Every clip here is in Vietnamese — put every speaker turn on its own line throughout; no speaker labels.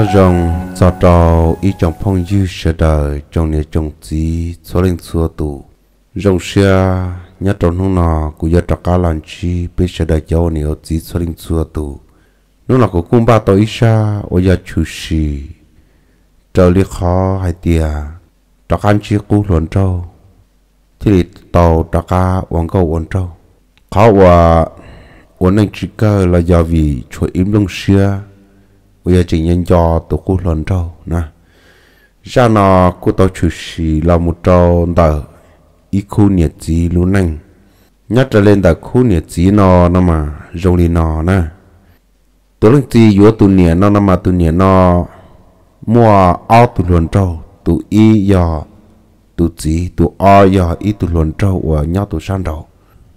ta rong cho trò y trong phong dư sẽ đời trong nề trong tí số lên xua tù rong xe nhất trong hôm nọ cụ giờ trọ cá làm chi bây sở đời cháu nề ở tí số lên xua tù lúc nào cụ cung ba tổ ít xa ở giờ chú xì trở lý khó hay tìa trọ cá chi cụ luận trâu thì tàu trọ cá uống câu uống trâu khó và uống anh chỉ cơ là do vì chuỗi im đông xưa bây giờ chỉ nhân cho tổ cụ lần trâu nè ra nó cụ tàu chủ sĩ là một trâu tờ ít khu nhiệt gì luôn năng nhắc trở lên tại khu nhiệt gì nó nó mà rồng đi nó nè tổ lần gì yếu tụ nhiệt nó nó mà tụ nhiệt nó mua áo tụ lần trâu tụ y giờ tụ chỉ tụ o giờ ít tụ lần trâu ở nhau tụ san đầu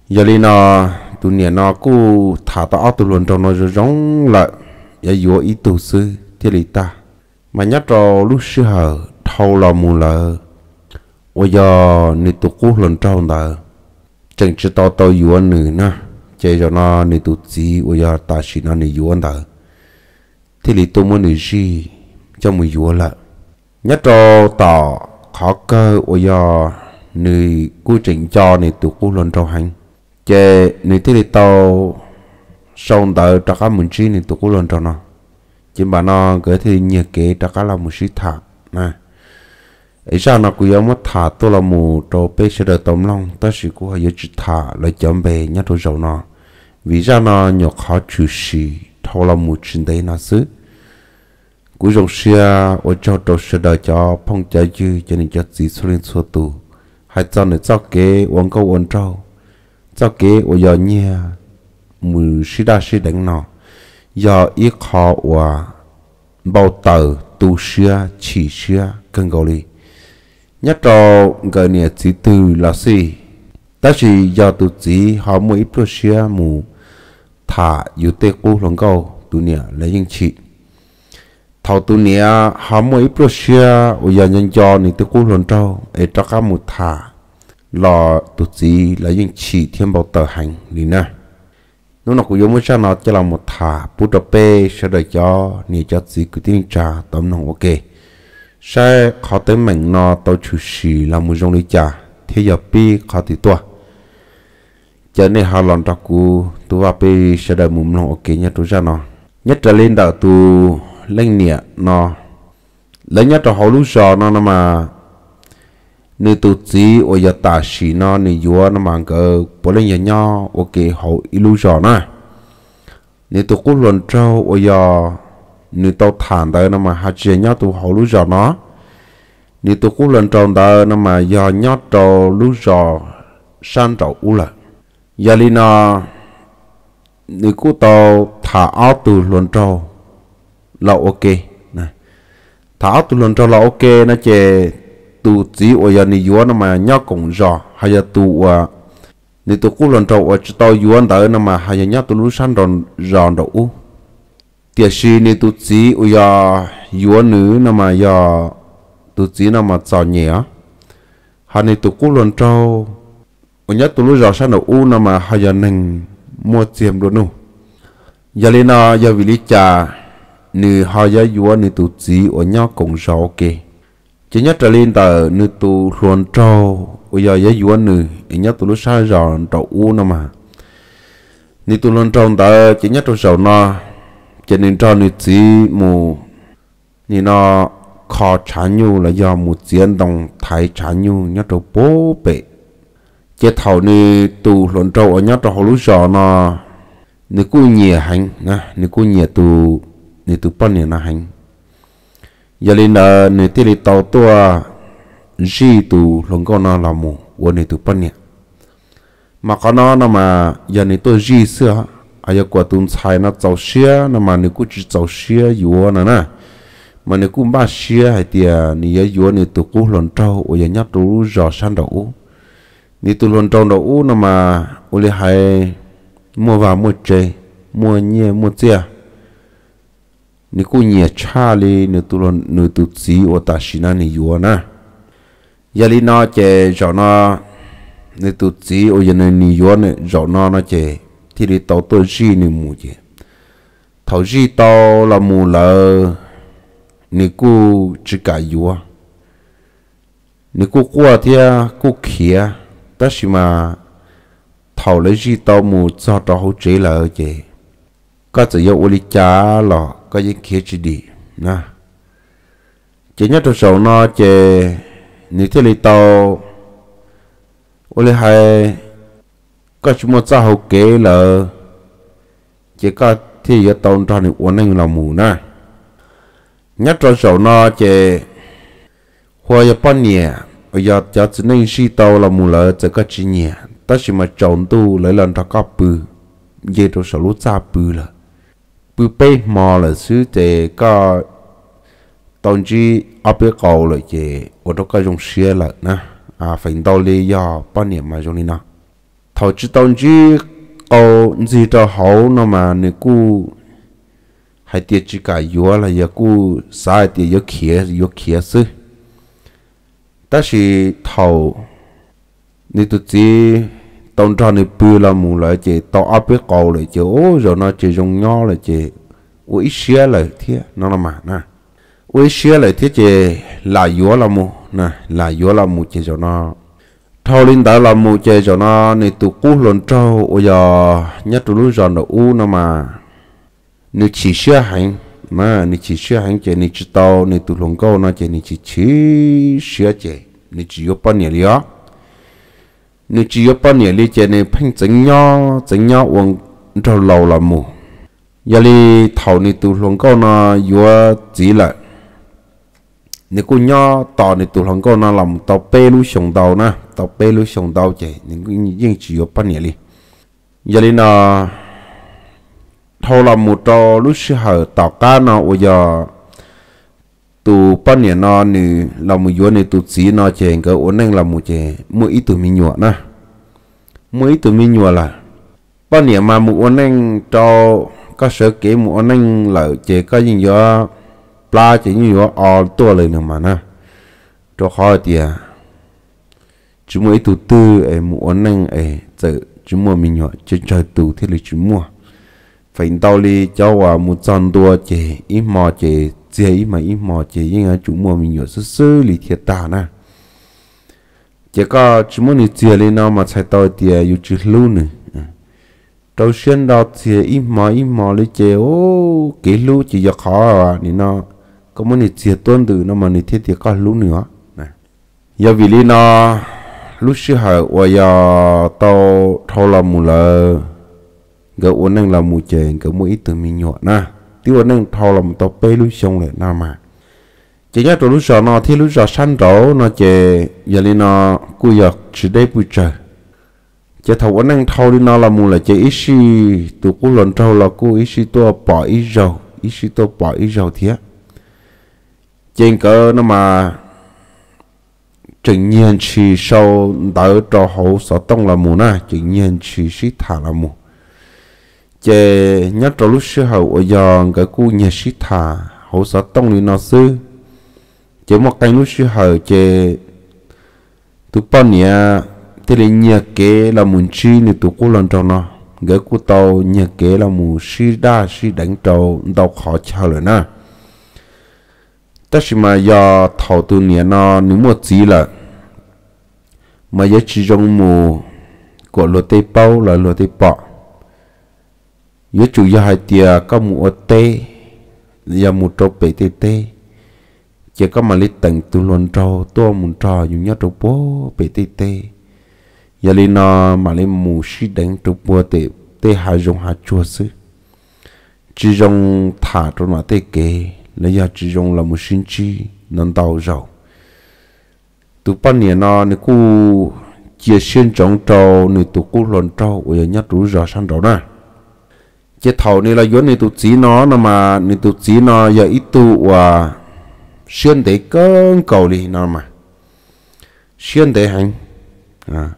giờ đi nó tụ nhiệt nó cụ thả tao ao tụ lần trâu nó rồi giống lại ya yo ý tu sư Thi lì ta mà nhắc trò lúc sư hờ thâu lò mù lờ ôi giờ nị tu cú lần trâu nờ chẳng chỉ tao tao yo nữ na chế cho na nị tu gì ôi giờ ta chỉ nó nị yo nờ Thi lì tu muốn nữ gì cho mù yo lợ nhắc trò tỏ khó cơ ôi giờ nị cú chỉnh cho nị tu cú lần trâu hành chế nị Thi lì tao sau đó trả cá mình chi thì tôi cũng lần cho nó chỉ bà nó gửi thì nhiều kế trả cá là muốn chi thả nè ấy sao nó cứ mất thả tôi là mù trâu bê sẽ được tóm lòng ta chỉ cô hay chỉ thả là chấm về nhát thôi giàu nó vì sao nó nhỏ khó chịu xì thâu là mù chín đấy nó xứ cú dòng xe ở cho trâu sẽ đợi cho phong trái dư cho nên cho gì số lên số tù hai cho nó cho kế uống câu uống trâu cho kế uống giò nhẹ mù sĩ đa sĩ đánh nọ do ý khó và bao tờ tu xưa chỉ xưa cân gầu đi nhất trò người nhà chỉ từ là gì ta chỉ do tu chỉ họ mua ít tu xưa mù thả yếu tê cú lòng cầu tu nhà lấy những chị thầu tu nhà họ mua ít tu xưa ở nhà nhân cho nên tê cú lòng trâu để cho các mù thả lò tu chỉ lấy những chị thêm bao tờ hành đi nè nó nó cũng giống với cha nó chỉ là một thả bút đập bê sẽ đợi cho nì cho gì cứ tin trà tấm nó ok sẽ khó tới mình nó tao chủ sĩ là một dòng lý trà thế giờ pi khó thì tua giờ này hà lòng đặc cụ tôi vào pi sẽ đợi một nó ok nhá tôi ra nó nhất là lên đạo tu lên nhẹ nó lấy nhất là hậu lúc giờ nó nó mà nếu tụt gì ở giờ ta xí nó nếu vừa nó mang cờ bỏ lên nhà nhau ok hậu illusion nè nếu tụt cũng lần trâu ở giờ nếu tao thản tới nó mà hạt chuyện nhau tụt hậu illusion nó nếu tụt cũng lần trâu tới nó mà giờ nhau trâu illusion san trâu u là giờ đi nó nếu cũng tao thả áo tụt lần trâu là ok này thả áo tụt lần trâu là ok nó chè tu chỉ ở nhà này yuan mà nhớ cũng rõ hay là tu à nếu tu cũng lần đầu ở chỗ tao yuan tới nằm mà hay là nhớ tu lúc sáng rồi rõ đủ tiếc gì nếu tu chỉ ở giờ yuan nữa nằm mà giờ tu chỉ nằm mà chọn nhẹ hay nếu tu cũng lần đầu ở nhớ tu lúc rõ sáng đủ nằm mà hay là nâng mua tiền đồ nụ giờ lên nó vì lý cha nếu hay là yuan nếu tu chỉ ở nhớ cũng rõ kì chỉ nhất là lên tờ nữ tu luôn trâu bây giờ giấy dùa nữ nhất tu lúc sai giờ trâu u nó mà nữ tu luôn trâu tờ chỉ nhất là sầu nó cho nên cho nữ chỉ mù ni nó khó trả nhu là do một chiến đồng thái trả nhu nhất là bố bệ chế thầu nữ tu luôn trâu ở nhất là hồ lúc sầu nó nữ cũng nhẹ hành nè nữ cũng nhẹ tu nữ tu bao nhiêu nó hành giờ lên là ờ, nửa tiết lịch tàu tua gì tu lồng con nó làm mù của nửa tù bận nhỉ mà con nó nó mà giờ nửa tôi gì xưa ai à, qua tuần sai nó tàu xia nó mà nửa cũng chỉ tàu xia yếu nè nè mà nửa cũng ba xia hay tiề nửa yếu nửa tù cũng lồng trâu ở giờ nhát đủ rõ san đầu nửa tù lồng trâu đầu nó mà ở đây hay mua vào mua chơi mua nhẹ mua chơi ni ku nye cha li ni tu lo ni tu tsi o ta shi na ni yuwa na ya li na che cho na ni tu tsi o ya na ni yuwa ni cho na na che thì đi tàu tôi gì ni mu che tàu gì tàu là mu là ni ku chỉ cả yuwa ni ku qua thia ku kia ta shi ma tàu lấy gì tàu mu cho tàu hỗ trợ là che các giờ yêu ô li cha lo chỉ chỉ ก็ยิ่งเขียนดีนะเจนี่ตัวสองนอเจนี่ที่ลิโตอุลิไฮก็ชุมจ้าหูเกลอเจก็ที่ยตอนตอนนี้อ้วนนั่งเราหมู่นะ nhất rồi sầu nó chè hoa ya bón nhẹ giờ cho chỉ nên si tàu là mù lợ chỉ có chỉ nhẹ ta chỉ mà trộn tu lấy lần ta có bự vậy rồi sầu lúa cha bự là bự bê mò là xứ để có tổng chí ở bê cầu là gì ở đó có dùng xe là à, nè à phải đâu lý do bao nhiêu mà dùng đi nè thầu chí tổng chí cầu gì đó hậu nó mà nếu cú hay tiệt chỉ cả yếu là giờ cú sai tiệt yếu kia yếu kia xứ ta chỉ thầu nếu tụi tông tròn này bự là mù lại chị tao áp biết cầu lại chị ô rồi nó chị dùng nho lại chị ui xia lại thế nó là mà nè ui xia lại thế chị là yếu là mù nè là yếu là mù chị rồi nó thâu linh đã là mù chị rồi nó này tụ cú lon trâu ôi giờ nhất tụ lúc rồi nó u nó mà nếu chỉ xia hành mà nếu chỉ xia hành chị nếu chỉ tàu nếu tụ lon câu nó chị nếu chỉ chỉ xia chị nếu chỉ yếu bao nhiêu đó nếu chỉ có bao nhiêu lý chơi này phanh chỉnh nhau chỉnh nhau uống trâu lâu là mù giờ đi thầu này tụ lòng câu nó vừa chỉ lại nếu cô nhau tàu này tụ lòng câu nó làm tàu bê lu sòng tàu na tàu bê lu sòng tàu chạy những cái những chỉ có bao nhiêu lý giờ đi nó thầu làm một trâu lúc sau hở tàu cá nó bây giờ tu bắt nhẹ nó nè làm một yếu nè tu chỉ nó chèn cái ổn anh làm một chè mỗi ít mình nhọ na mỗi ít mình nhọ là bắt nhẹ mà một ổn anh cho các sở kế một ổn anh là chè cái gì đó pla chỉ như đó ở tua lên nữa mà na cho khó thì à mỗi tu tư ấy một ổn anh ấy tự chú mua mình nhọ chơi chơi tu thế là chú mua phải đau li cho một trăm đua chè ít mò chè chế mà ý mò chế nhưng ờ, chủ mua mình nhớ sơ sơ lý thiệt tà nè chỉ có chỉ muốn đi chế lên nào mà chạy tàu thì yêu chữ luôn nữa đầu tiên đó thì ý mò ý mò lý chế ô kỹ lưu chỉ giờ khó à nên nó có muốn đi chế tuân từ nó mà đi thiết thì có lưu nữa nè giờ vì lý nó lúc xưa hở và giờ tàu thâu là mù lờ gỡ uống năng là mù chè gỡ mỗi ít từ mình nhọ na tiêu nâng thâu lòng tàu bê lũ sông này, nào mà chỉ nhớ trò lũ sờ nó thì lũ sờ san trổ nó chè giờ đi nó cú giật chỉ đây bụi trời chỉ thầu anh nâng thâu đi nó là mù là chỉ ít si tụ cú lần trâu là cú ít si tua bỏ ít dầu ít si tua bỏ ít dầu thiệt trên cơ nó mà chỉnh nhiên chỉ sau đỡ trò hậu sọ tông là mù na chỉnh nhiên chỉ sĩ thả là mù chế nhớ trong lúc sư hậu ở giòn cái cu nhà sĩ thả hậu sở tông lý nó sư chế một cái lúc sư hậu chế tụ bao nhà thế là nhà kế là muốn chi nên tụ cu làm trong nó cái cu tàu nhà kế là muốn sĩ đa sĩ đánh trâu đâu khó chờ rồi nè ta chỉ mà do thầu tụ nhà nó nếu một gì là mà giờ chỉ trong mù của lô tây bao là lô tây bọ yo chủ ya hai tia có mu tê ya mu trâu bể tê tê chỉ có mà lít tầng tu luôn trâu tua mu trò dùng nhớ trâu bố bể tê tê ya li nó mà li mu shi đánh trâu bố tê tê hai dùng hai chua sư chỉ dùng thả trâu mà tê kê là ya chỉ dùng là mu sinh chi nên đau rầu tu pan nhà nó nè cu chia xuyên trống trâu nè tu cu luôn trâu bây giờ nhất rủ rõ sang trâu nè chế thầu này là vốn này tụ chỉ nó nó mà này tụ chỉ nó giờ ít tụ à xuyên để cơn cầu đi nó mà xuyên để hành à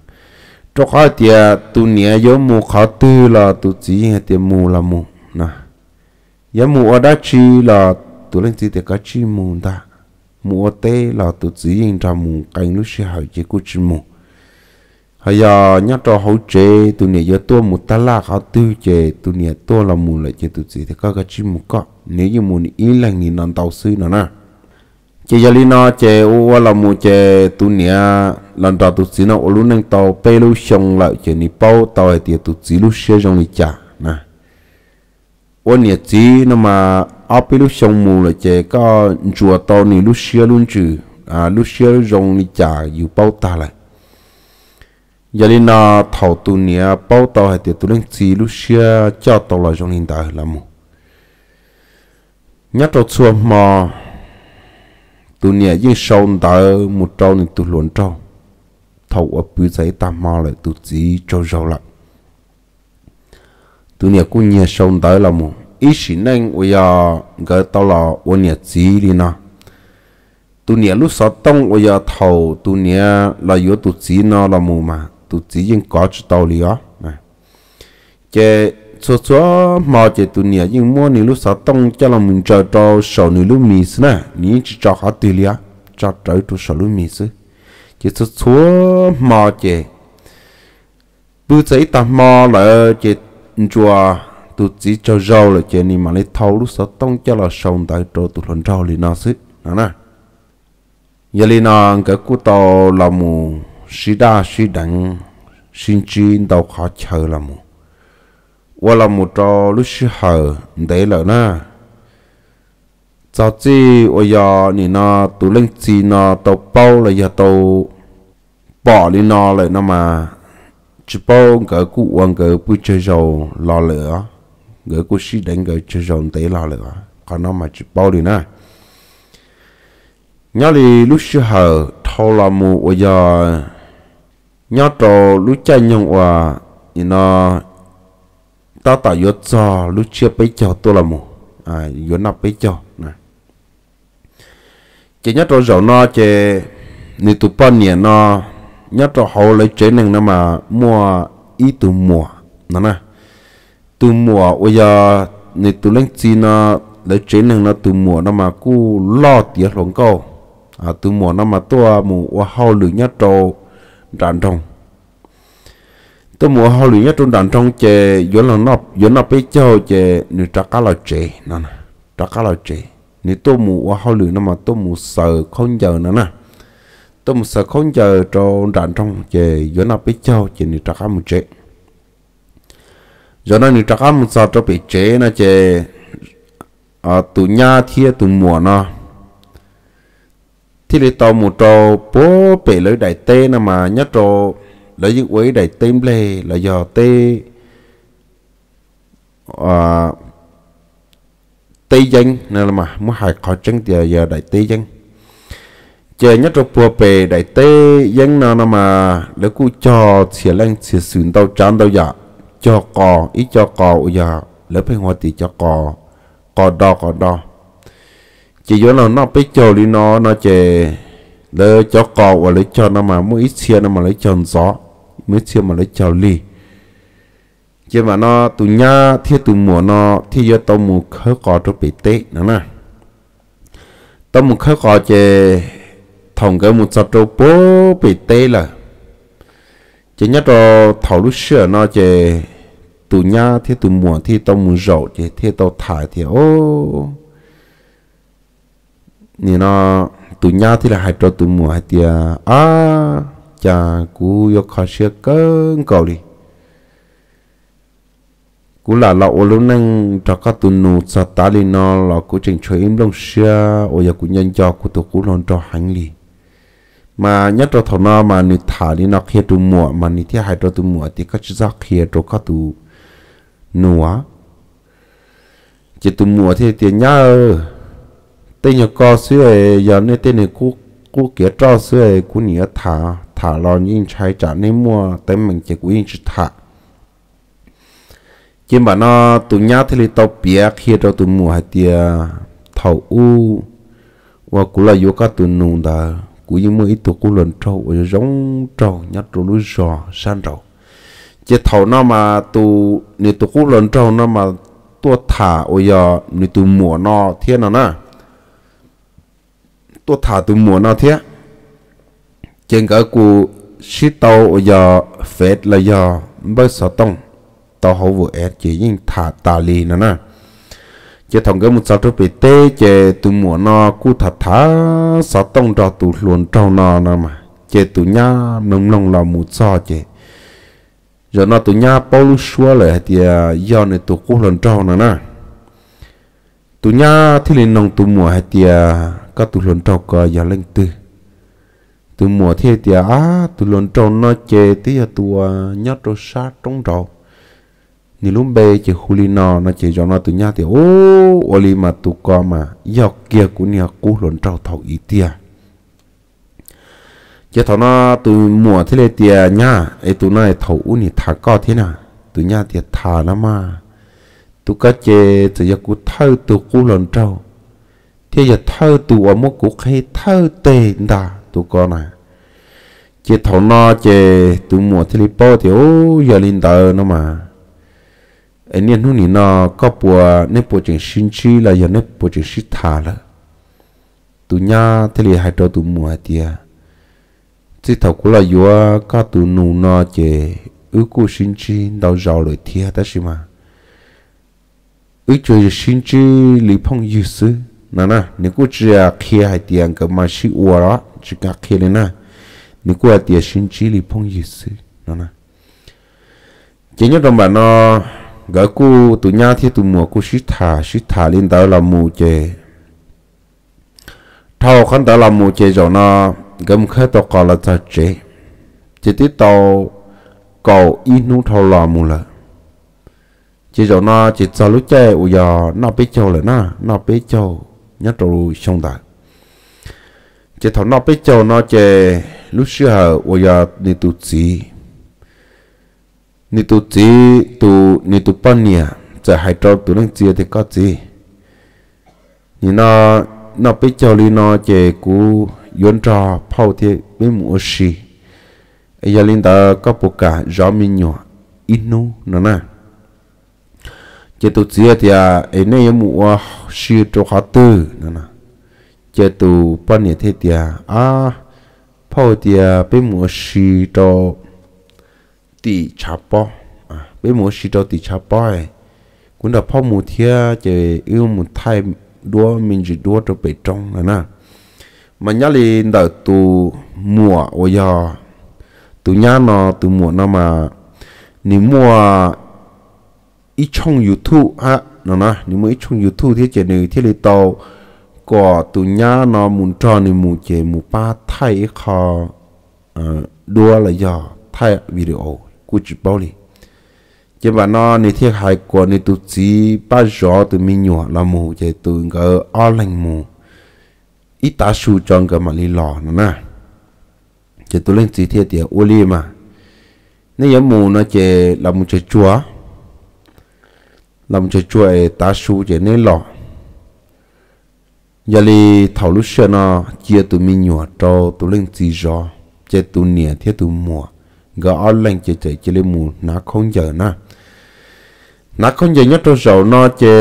trong hai tiệt tụ nhẹ gió mù khó tư là tụ chỉ hay tiệt mù là mù nè gió mù ở đá chi là tụ lên chỉ tiệt cá chi mù ta mù ở tây là tụ chỉ hình ra mù cảnh lúc xe hậu chỉ của chi mù hay giờ nhắc cho hậu chế tụi này giờ tôi một ta la khảo tư chế tụi này tôi là mù lại chế tụi thì các cái chi một có nếu như muốn ý là nghìn năm tàu sư nó nè chế giờ đi nó chế ô là mù chế tụi này lần đầu tụi gì nó ô lúc nãy tàu pe lúc xong lại chế ni bao tàu thì tiệt tụi gì lúc xe trong đi chả nè ô nhà gì nó mà áp pe lúc xong mù lại chế có chùa tàu ni lúc xe luôn chứ à lúc xe lúc trong đi chả dù bao ta lại giờ đi nó thầu tu nia bao tàu hay tiền tu lên chỉ lúc xưa cho tàu lại trong hiện tại là mu nhất đầu xưa mà tu nia như sau đó một trâu thì tu luồn trâu thầu ở bự giấy ta mà lại tu chỉ cho rau lại tu nia cũng nia sau đó là mu ít xin nên bây giờ cái tàu là ôn nia chỉ đi nào tu nia lúc sáu tông bây giờ thầu tu nia là yếu tu chỉ nó là mu mà tụ chỉ riêng có chút tàu lý ó à, chế số số mà chế tụ nhà riêng mua nỉ lúc sáu tông cho là mình chờ cho sầu nỉ lúc mì xí nè nỉ chỉ cho họ tùy lý á cho trời tụ sầu lúc mì xí chế số số mà chế bữa giấy tạt mò là chế chùa tụ chỉ cho rau là chế nỉ mà lấy thâu lúc sáu tông cho là sầu tại chỗ tụ lần rau liền nó xí nè nè giờ liền cái cú tàu làm mù sĩ đa sĩ đặng xin chi đầu khó chờ là một qua là một trò lúc sĩ hờ đấy là na cho chi ở giờ nị nó tụ lên chi nó tàu bao là giờ tàu bỏ đi nó lại nó mà chỉ bao gỡ cụ quan gỡ bùi chơi dầu lò lửa gỡ cụ sĩ đánh gỡ chơi dầu đấy lò lửa còn nó mà chỉ bao đi na nhớ đi lúc sĩ hờ thâu là một ở giờ nhớ trò lúc chơi nhung hòa thì nó ta tạo yếu cho lúc chưa bấy cho tôi là một à yếu nạp bấy cho nè chỉ nhớ trò giàu nó chỉ nị tụ bao nhiêu nó nhớ trò hậu lấy chế nên nó mà mua ít tụ mua nó nè tụ mua bây giờ nị tụ lên chi nó lấy chế nên nó tụ mua nó mà cứ lo tiếc lòng câu à tụ mua nó mà tua mù hậu lấy nhớ trâu đàn trong tôi mua học lụy nhất trong đàn trong chè giữa là nộp giữa nộp bế châu chè nữ trắc cá là chè nè Trắc trả cá là chè nếu tôi mua hao lụy nó mà tôi mua sợ không giờ nữa nè tôi mua sợ không giờ trong đàn trong chè giữa nộp bế châu chè nữ trắc cá một chè giờ nó nữ trả cá một sợ cho bị chè nè chè à tụ nhà thiệt, tụ mua nó thì lấy tàu một trò bố bể lưới đại tê nè mà nhất trò lấy những quấy đại tê lê là giò tê à, tê danh nè là mà muốn hại khó chân giờ giờ đại tê danh chờ nhất trò bùa bể đại tê danh nè là mà lấy cú cho xỉa lên xỉa sườn tàu chán tàu dạ cho cò ít cho cò giờ dạ, lấy phải hoa thì cho cò cò đo cò đo chỉ cho nó nó biết cho đi nó nó chè để cho cò và lấy cho nó mà mỗi ít xe nó mà lấy cho gió mới xe mà lấy cho lì chỉ mà nó từ nhá thiết từ mùa nó thiết do tao mù khớ cò cho bị tê nó nè tao mù khớ cò chè thòng cái một sọt trâu bố bị tê là chỉ nhớ rồi thảo lúc xưa nó chè từ nhá thiết từ mùa thì tao mù rậu chè thiết tao thải thì ô 你那都伢子了还找都木还的啊，家姑要考试更高哩。cú là lọ ô lô năng cho các tụ nụ sa tá li nó là cú trình chơi im đông xưa ô giờ cú nhân cho cú tụ cú lon cho hành li mà nhất cho thằng nó mà nụ thả li nó kia tụ mùa mà nụ thiết hai cho tụ mùa thì các chữ giác kia cho các tụ nụ á tụ mùa thì tiền nhá tê nhờ co xưa giờ nên tê này cú cú kia cho xưa cú nhớ thả thả lo nhìn trái trả nên mua tê mình chỉ cú nhìn thả chỉ mà nó tụi nhá thì li tao bia khi đó tụi mua hai tia thầu u và cú là yoga cả tụi nung đã cú như ít tụi cú lần trâu ở giống trâu nhát trâu núi giò san trâu chỉ thầu nó mà tụi nè tụi cú lần trâu nó mà tua thả ở giờ nè tụi mua nó thiên nó nè tôi thả tụ mùa nào thế trên cả cụ sĩ tàu giờ phết là giờ bớt sợ tông tàu hậu vừa ép chỉ nhưng thả tà lì nữa nè chỉ thằng cái một sao trước bị tê chỉ tụ mùa nó cụ thả thả sợ tông cho tụ luồn trong nó mà chỉ tụ nhá nông nông là một sao chỉ giờ nó tụ nhá bao lúc xua lại thì giờ à, này tụ cụ luồn trong nó nè tụ nhá thì lên nòng tụ mùa hết tiệt các tụ lớn trâu cờ giờ lên tư tụ mùa thì tiệt á tụ lớn trâu nó chè tiề à, tụ à, nhớ trâu sát trống trâu ni lúc bê chỉ huli nó nó chỉ cho nó tụ nhá thì ô oli mà tụ co mà dọc kia cũng nhà cú lớn trâu thầu ý tiệt chỉ thằng nó từ mùa thế lên tiệt nhá ấy tụ này thầu u nhỉ thà co thế nào tụ nhá tiề thà nó mà tu cá chê từ giờ cú thơ từ cú lần trâu thế giờ thơ từ ở một cú hay thơ tê đà tu con à chê thầu no chê tu mùa thì li po thì ô giờ lên tờ nó mà anh em hôm nay nó có bùa nếp bùa chuyện sinh chi là giờ nếp bùa chuyện sinh thà là tu nhá thì li hai trâu tu mùa tiệt chỉ thầu cú là vừa có tu nụ no chê ước cú sinh chi đâu giàu lời thiệt đó xí mà ít chơi xin chứ lý phong dư sư nè nè nếu cô chỉ à kia hai tiền cơ mà xí uo đó chỉ cả kia lên nè nếu cô tiền xin chứ lý phong dư sư nè nè chỉ nhớ trong bản nó gỡ cô tụi nhà thì tụi mùa cô xí thả xí thả lên đó là mù chè thâu khăn đó là mù chè rồi nó gầm khơi tao còn là chè chỉ tiếp tao cầu ít nút thâu là mù là chỉ rồi nó chỉ cho lúc chơi u giờ nó biết châu rồi nó nó biết châu nhất rồi xong đời chỉ thằng nó biết châu nó chơi lúc xưa u giờ đi tu chỉ đi tu chỉ tu đi tu bao nhiêu giờ hai trâu tu đang chia thì có gì nhưng nó nó biết châu đi nó chơi cú yến trà phao thì biết mua gì giờ linh ta có bộ cả gió mình nhỏ inu nó nè chế tụ chia thì à ấy nay mụ à sư cho khá tư nè nè chế tụ bao nhiêu thế thì à à bao thì à bây mụ sư cho tỷ chả bao à bây mụ sư cho tỷ chả bao ấy cũng là bao thì à chế yêu mụ thay đua mình chỉ đua cho bể trong nè nè mà nhớ lên đợi tụ mùa ôi giờ tụ nhá nó tụ mùa nó mà nếu mùa ít trong youtube ha nó nói nếu mà ít youtube thì chế này thì lấy tàu có tụ nhà nó muốn cho nên muốn chế muốn ba thay khó à, đua là do thay video của chị bảo đi chế bà nó nên thiết hại của nên tụt chỉ ba gió tụ mình nhọ là mù chế tụ cái online mù ít ta su trong cái mà lý lò nó nè chế tụ lên chỉ thiết thì ô li mà nếu mù nó chế là một chế chúa làm cho chuỗi ta su chế nên lọ giờ li thảo lúc xưa nó chia tụi mình nhỏ cho tụi linh gì rõ chế tụi nè thế tụi mùa gõ lên chế chơi chế lên mù nó không giờ na nó không giờ nhất cho sầu nó chế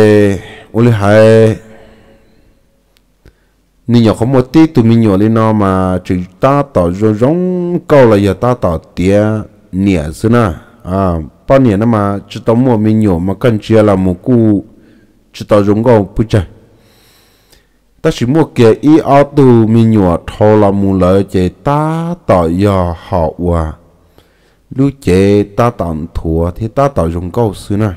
ô li hai ni nhỏ có một tí tụi mình nhỏ lên nó mà chỉ ta tỏ rồi giống câu là giờ ta tỏ tía nè xưa na à bao nhiêu mà chỉ tao mua mình mà cần chia là một cụ chỉ tao dùng gạo bự chơi ta chỉ mua cái ý ao từ mình nhiều thâu là mù lợi chế ta tạo giờ họ hòa lúc chế ta tặng thua thì ta tạo dùng gạo xưa này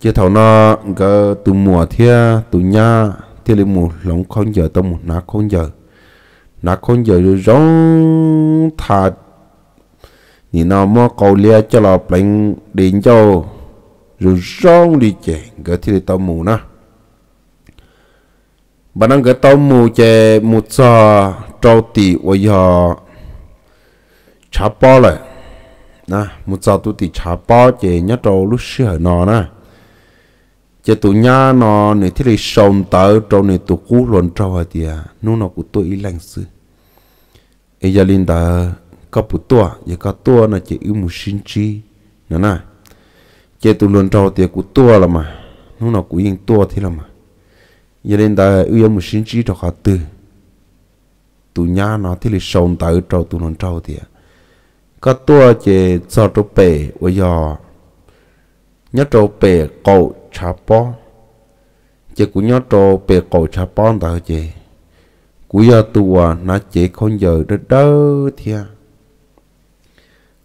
chế thầu nó cái từ mùa thì từ nhà thì lấy một lòng không giờ tao mù nát không giờ nát không giờ rồi rong thà 你那么高烈叫了本领就 rồi rong đi chèn cái thì tao mù na bạn đang cái tao mù chè mù sa trâu tì ôi giờ chả bao lại na mù sa tu tì chả bao chè nhá trâu lúc xưa nó na chè tụ nhá nó này thì lấy sông tớ trâu này tụ cú luận trâu hả tìa nu nó của tôi ý lành sư ấy giờ linh tớ có bù tua giờ có tua là chỉ yêu một sinh chi nữa nè chế tụ luôn trâu tiền của tua là mà lúc nào cũng yên tua thế là mà giờ đến ta yêu một sinh chi cho họ tu tụ nhà nó thì là sống tại trâu tụ luôn trâu tiền có tua chế cho trâu bể và giờ nhớ trâu bể cầu chà bó chế cũng nhớ trâu bể cầu chà bó ta chế cũng giờ tua nó chế không giờ đất đỡ thiệt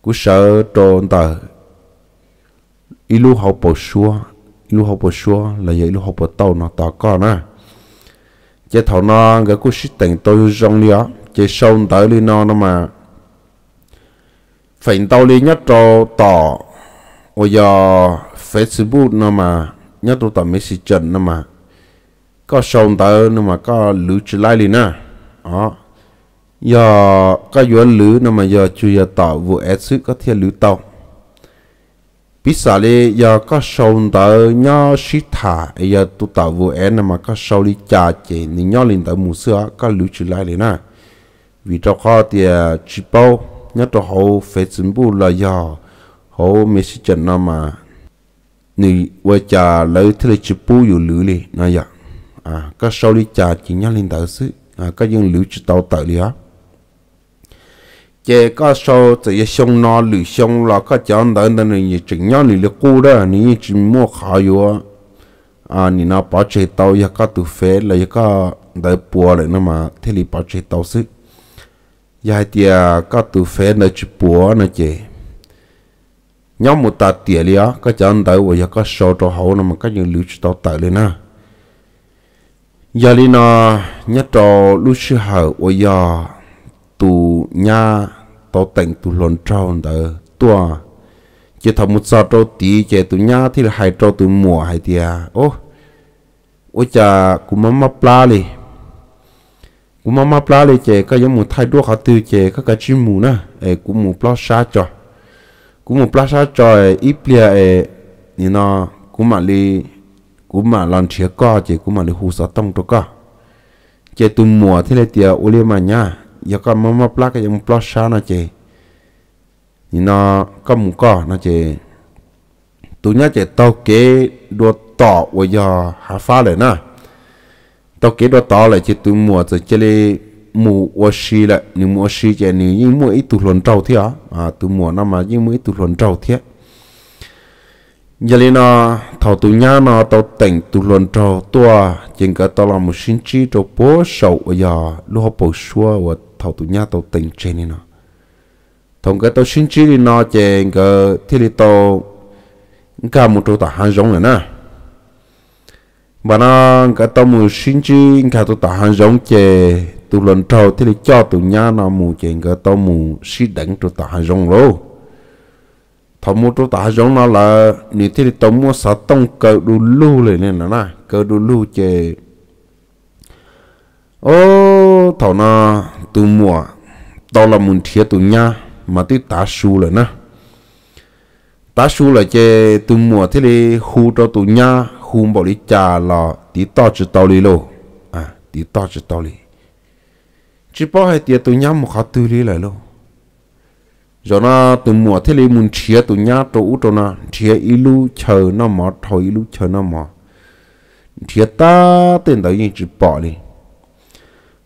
cú sợ trồn tờ ý lúc học bổ xua ý lúc học bổ xua là vậy lưu học bổ tàu nó tỏ con á chế thảo nó cái cú xích tình tôi rong đi á chế sông tới đi nó nó mà phải tao đi nhất trò tỏ ôi giờ Facebook nó mà nhất tụ tao Messenger nó mà có sông tới nó mà có lưu trì lại đi nè đó giờ có yếu lứ nó mà giờ chủ yếu tạo vụ ế sư có thiên lứ tàu bí xả lê giờ có sâu tờ nhó sĩ thả giờ tụ tạo vụ ế nó mà có sâu đi chà chế nên nhó lên tờ mù xưa có lũ chữ lại lên nè vì cho kho thì chỉ bao nhớ cho hậu phải chuẩn bị là giờ hậu mới sĩ chân nó mà nị vợ cha lấy thế là chỉ bu yếu lứ lê nó giờ à có sâu đi chà chỉ nhó lên tờ sư à có dân lũ chữ tạo tờ lê á chế có số tự sông nó lử sông là có cho đỡ đỡ này chỉnh nhau lử lử cú đó này chỉ mua khó yếu à nị nó bỏ chế tàu ya có tụ phế là ya có đỡ bùa lại nó mà thế lì bỏ chế tàu sức ya thì có tụ phế nó chỉ bùa nó chế nhau một tạ tiền liền có cho đỡ và ya có số cho hậu nó mà có những lử tàu tờ lên na giờ thì nó nhất trò lúc sư hở ôi giờ tù nha tao tỉnh tụ lồn trâu đỡ tua chỉ thầm một sao trâu tí chỉ tụ nhá thì là hai trâu tụ mùa hai tia ô ô cha cũng mắm mắm pla li cũng mắm mắm pla li chỉ cái giống một thay đuốc họ tư chỉ các cái chim mù na ấy cũng một plá sa cho cũng một plá sa cho ấy ít plia ấy như nó cũng mà li cũng mà lăn chia co chỉ cũng mà li hú sa tông cho co chỉ tụ mùa thì là tia ô li mà nhá giờ con mơ cái giống plak sao nó chê nhưng nó có mù cỏ nó chê kế đua tỏ và giờ hạ phá lại nè tao kế đua tỏ lại chê tụi mùa rồi chê lê mù ô xì lại nhưng mùa xì chê nếu như mùa ít tụt trâu thế à à mùa nó mà như mùa ít tụt trâu thế giờ lên nó thầu tụi nhá nó tao tỉnh tụi luận trâu tua chừng cả tao làm một sinh chi trâu bố sầu và giờ lúc họ bổ xua thầu tụ nhá tàu tình trên này nọ thông cái tàu xin chỉ đi nọ chè cái thì đi tàu cả một chỗ tàu hàng giống này nè bà nó cái tàu mù xin chỉ cả tàu tàu hàng giống chè tụ lần thầu thì đi cho tụ nhá nó mù chè cái tàu mù xin đánh chỗ tàu hàng giống luôn thầu một chỗ tàu hàng giống nó là như thì đi tàu mua sáu tông cờ đu lưu lên nè nè cờ đu lưu chè ô thảo na tu mua tao là muốn thiệt tu nha mà tí tá su rồi na tá su là chê tu mua thế đi khu cho tu nha khu bảo lý trà là tí to chỉ tao đi lô à tí to chỉ tao đi chỉ bảo hai tiệt tu nha một khát tu lý lại lô rồi na tu mua thế đi muốn thiệt tu nha trụ cho na thiệt ilu chờ nó mỏ thôi ilu chờ nó mỏ thiệt ta tiền đó như chỉ bảo đi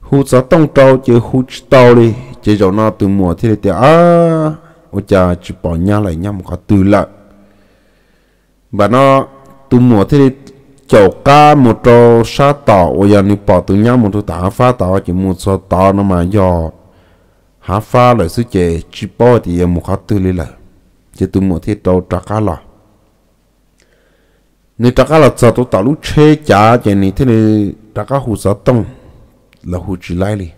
hu gió tông trâu chứ hu tàu đi chứ dầu nó từ mùa thì để à ôi cha chỉ bỏ nhau lại nhau một cái từ lại bà nó từ mùa thì chậu cá một trâu sa tỏ ô giờ nó bỏ từ nhau một thứ tả phá tỏ chỉ một số tỏ nó mà do há phá lại sứ chế chỉ bỏ thì một cái từ lại chứ từ mùa thì trâu trả cá lại nếu trả cá là sao tôi tạo lũ chế trả chỉ này thế này trả cá hu gió tông là hụt chỉ lại đi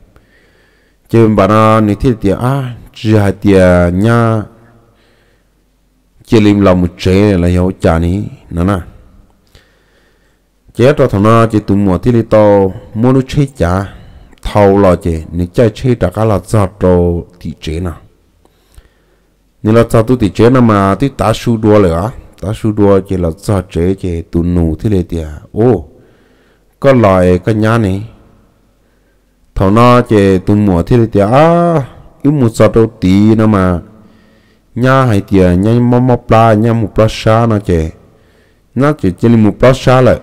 chứ bà na nếu thiết thì à chỉ hạt tia nhá, chỉ lim làm một chế là hiểu chả ní nó nè chế cho thằng na chế e tụm mỏ thiết đi tàu mua nó chế chả thâu lo chế nếu chơi chế đã cả là giọt đồ thị chế nào nếu là sao tôi thị chế nó mà thiết ta sưu đua lại à, ta sưu đua chế là sao chế chế tụm nụ thiết đi à, ô có loại có nhá này thầu nó chè tung mùa thế thì à yếu một sọt đầu tí nữa mà nhá hay tiề nhà mò mò pla nhà một pla e, sa nó chè nó chè chè một pla sa lại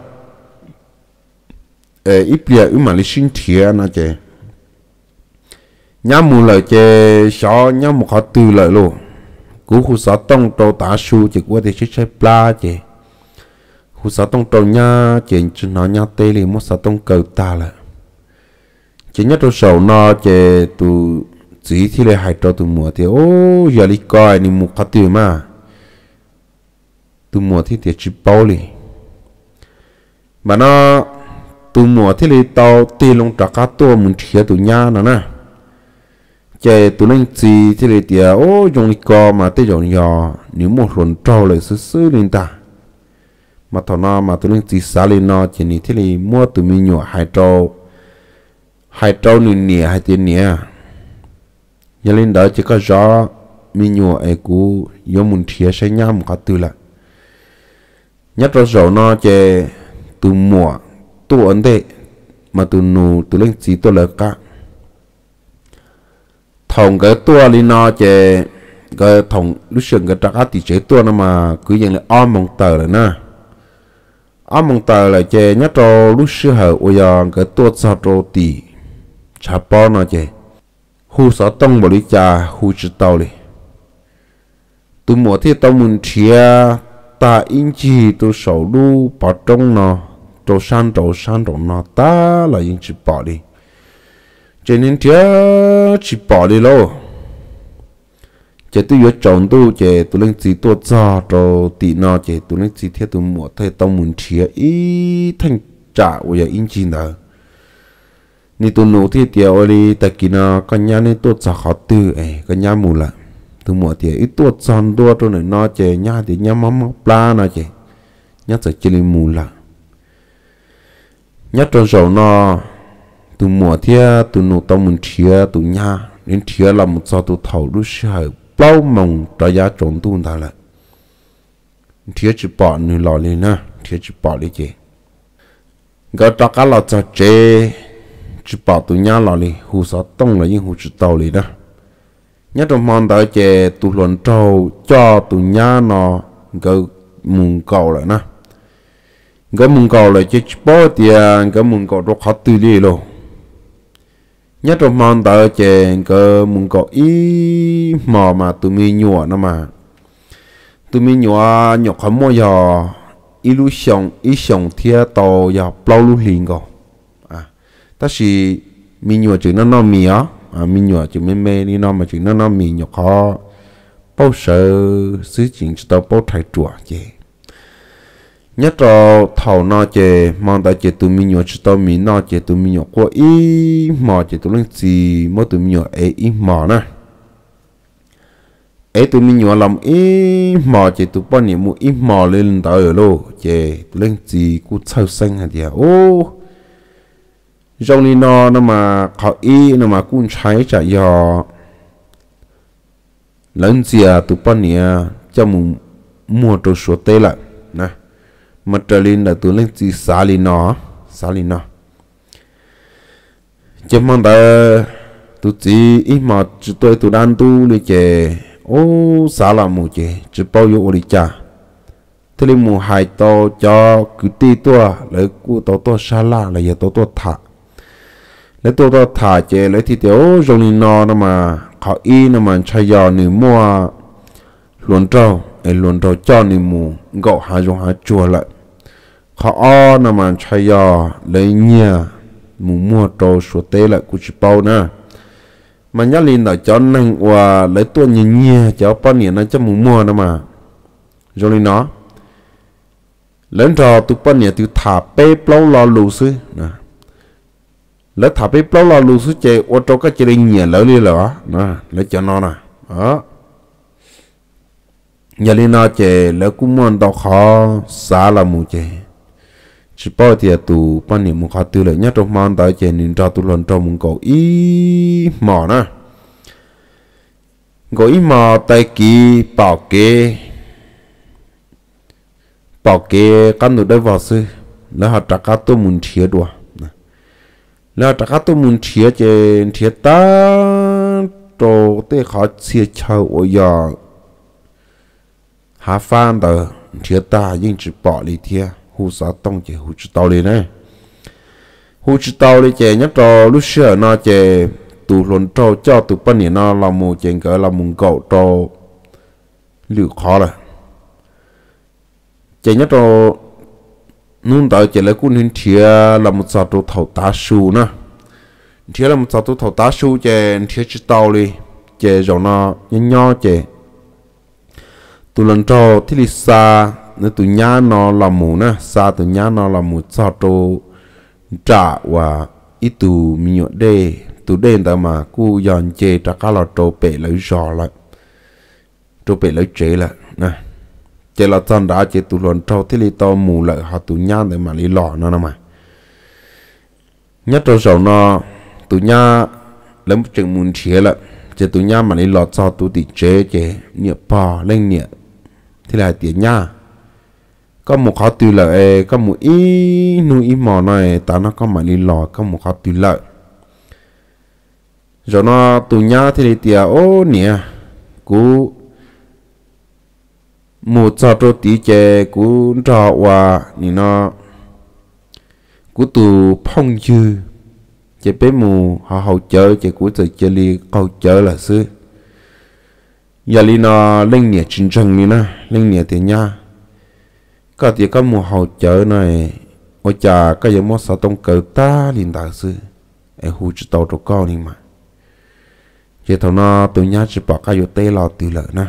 ờ ít bia yếu mà lấy sinh thiệt nó chè nhà mù lại chè sợ nhà một họ tư lại luôn cú khu sở tông trâu tả su chỉ qua thì chết chết pla chè khu sở tông trâu nhá chè chỉ nó nhá tê liền một sở tông cầu ta lại chỉ nhất tôi sầu nó chỉ tu chỉ thì là hai cho tu mùa thì ô giờ đi coi ni mua cắt tiêu mà tu mùa thì thì chỉ bao lì mà nó tu mùa thì là tao tiền lông trả cá tua mình chia tu nhà nữa nè chỉ tu lên chỉ thì là tiệt ô dùng đi coi mà tới dùng nhỏ nếu một lần trâu lại sứ sứ lên ta mà thằng nó mà tu lên chỉ xả lên nó chỉ ni thì là mua tu mình nhỏ hai trâu hai trâu nì nìa hai tiền nìa giờ lên đó chỉ có gió mi nhổ ai cú do muốn thiệt sẽ nhau một cái từ là nhất rồi giàu nó che tu mùa tu ấn thế mà từ nụ từ lên chỉ tôi là cả thòng cái tua đi nó chè cái thòng lúc sừng cái trắc thì chế tu nó mà cứ dạng là om mong tờ rồi na, om mong tờ là chè nhất rồi lúc sửa hở ôi giờ cái tu sao trâu tì 查包那些，护啥东不离家，护知道哩。都莫提到问题啊，大英子都收入保中呢，都山都山都那大了英子保哩，这年天去保哩喽。chế tôi vừa chọn tôi chế tôi lên chỉ tôi cho cho tí nó chế tôi lên chỉ theo tôi mua thay tao muốn chia ý thành trả của giờ in chi ni tu nô thì tiều oli ta kí nó con nhà ni tu sao khó tư ấy con nhà mù là tu mua tiều ít tu son tua tu này nó chè nhà thì nhà mắm mắm pla nó chè nhà sợ chỉ mù là nhà trong sầu nó tu mua tiều tu nu tao muốn chia tu nhà nên chia là một sao tu thầu lúc sợ bao mong cho giá trộn tu ta là chia chỉ bỏ người lò lên na chia chỉ bỏ đi chè gọi ta cá lò cho chè chỉ bảo tụi nhá lò đi, hồ sơ tông là những hồ sơ tàu lì đó nhá trong mang tới chè tụi luận trâu cho tụi nhá nó gỡ mùng cầu lại nè gỡ mùng cầu lại chứ chỉ bảo tiền, gỡ mùng cầu rất khó tự lì luôn nhá trong mang tới chè gỡ mùng cầu ý mà mà tụi mi nhùa nó mà tụi mi nhùa nhọc khó mua giò ý illusion thia tàu giò plau lu liền rồi ta chỉ mi nhua chữ nó nó mì á à mi nhua chữ mê mê đi nó mà chữ nó nó mì nhọ khó bao sợ sứ chuyện cho tao bao thay chùa chè nhất là thầu nó chè mong ta chè tụi mi nhua cho tao mi nó chè tụi mi nhọ qua ý mà chè tụi lên gì mà tụi mi nhọ ấy ý mà nè ấy tụi mi nhọ làm ý mà chè tụi bao nhiêu mu ý mà lên tới rồi luôn, chè tụi lên gì cũng sâu xanh hả chè ô trong ni no nó mà khó y nó mà cũng trái trả dò lớn gì à tụ bọn nè cho mùng mua đồ số tê lại nè mà trở lên là tụ lên gì xả lên nó xả lên nó chứ mong ta tụ chỉ ít mà chỉ tôi tụ đan tu đi chè ô xả là mù chè chỉ bao nhiêu đi cha thế là mù hài to cho cứ ti tua lấy cụ tàu tua xa la là tàu tao tua lấy tôi đó thả chế lấy thì tiểu rồng này nọ nó mà họ y nó mà chạy giò nỉ mua luồn trâu ấy luồn trâu cho nỉ mù gậu hà dùng hà chùa lại họ o nó mà chạy giò lấy nhia mù mua trâu số tế lại của chị bao nè mà nhớ lên là cho năng qua lấy tôi nhìn nhia cho bao nhiêu nó cho mù mua nó mà rồi lên nó lớn trò tụi bao nhiêu tụi thả bê lâu lo lù xứ nè lỡ thà biết lâu là lù xuống chè ô trâu cái chè đi nhẹ lỡ đi lỡ nè lỡ cho nó nè đó nhà đi nó chè lỡ cũng muốn đau khó xa là mù chè chỉ bao thì à, tụ bao nhiêu mù khó tư lại nhất trong mang tới chè nên cho tụ lần cho mùng cầu ý mỏ nè cầu ý mỏ tay kỳ bảo kê bảo kê căn được đây vào sư lỡ họ trả cá tôi muốn chia đùa là ta khá tôi muốn chia chê chia ta trò tê khó chia chờ ô giờ hà phan tờ chia ta nhưng chỉ bỏ đi thia hù xã tông chê hù chỉ tàu đi này hù chỉ tàu đi chê nhất trò lúc xưa nó chê tụ luận trò cho tụ bắn nhỉ nó là mù chê cỡ là mù cậu trò lưu khó là chê nhất trò nun đạo chỉ là cũng nên chia là một sao đồ thầu tá su na chia là một sao đồ thầu tá su chè chia chỉ tàu đi chè rồi nó nhỏ nhỏ chè tụ lần cho thì đi xa nó tụ nhá nó là mù na xa tụ nhá nó là mù sao đồ trả và ít tụ mi nhọ đê tụ đê ta mà cú dọn chè trả cá là trâu bể lấy giò lại trâu bể lấy chế lại na chỉ là chân đã chỉ tụ luận trâu thế li to mù lợi họ tụ nhá để mà li lò nó nè mà nhất trâu sầu nó tụ nhá lấy một chừng muốn chia là chỉ tụ nhá mà li lò cho tụ tị chế chế nhựa bò lên nhựa thế là tiền nhá có một họ tụ lợi có một ý nuôi ý mò này ta nó có mà li lò có một họ tụ lợi rồi nó tụ nhá thế thì tiền ô nè cú một cho trô tí chè cú trò hòa nì nó cú tù phong dư chè bé mù họ hậu chở chè cú chở chè li cầu chở là sư giờ li nó linh nhẹ chính trần nì nó linh nhẹ thì nha có thì có mù hậu chở này ô chà có giờ mua sao tông cỡ ta liền đại sư em hú chỉ tàu cho con nì mà chè thầu nó tụi nhá chỉ bỏ cái vô tê lò từ lợi nè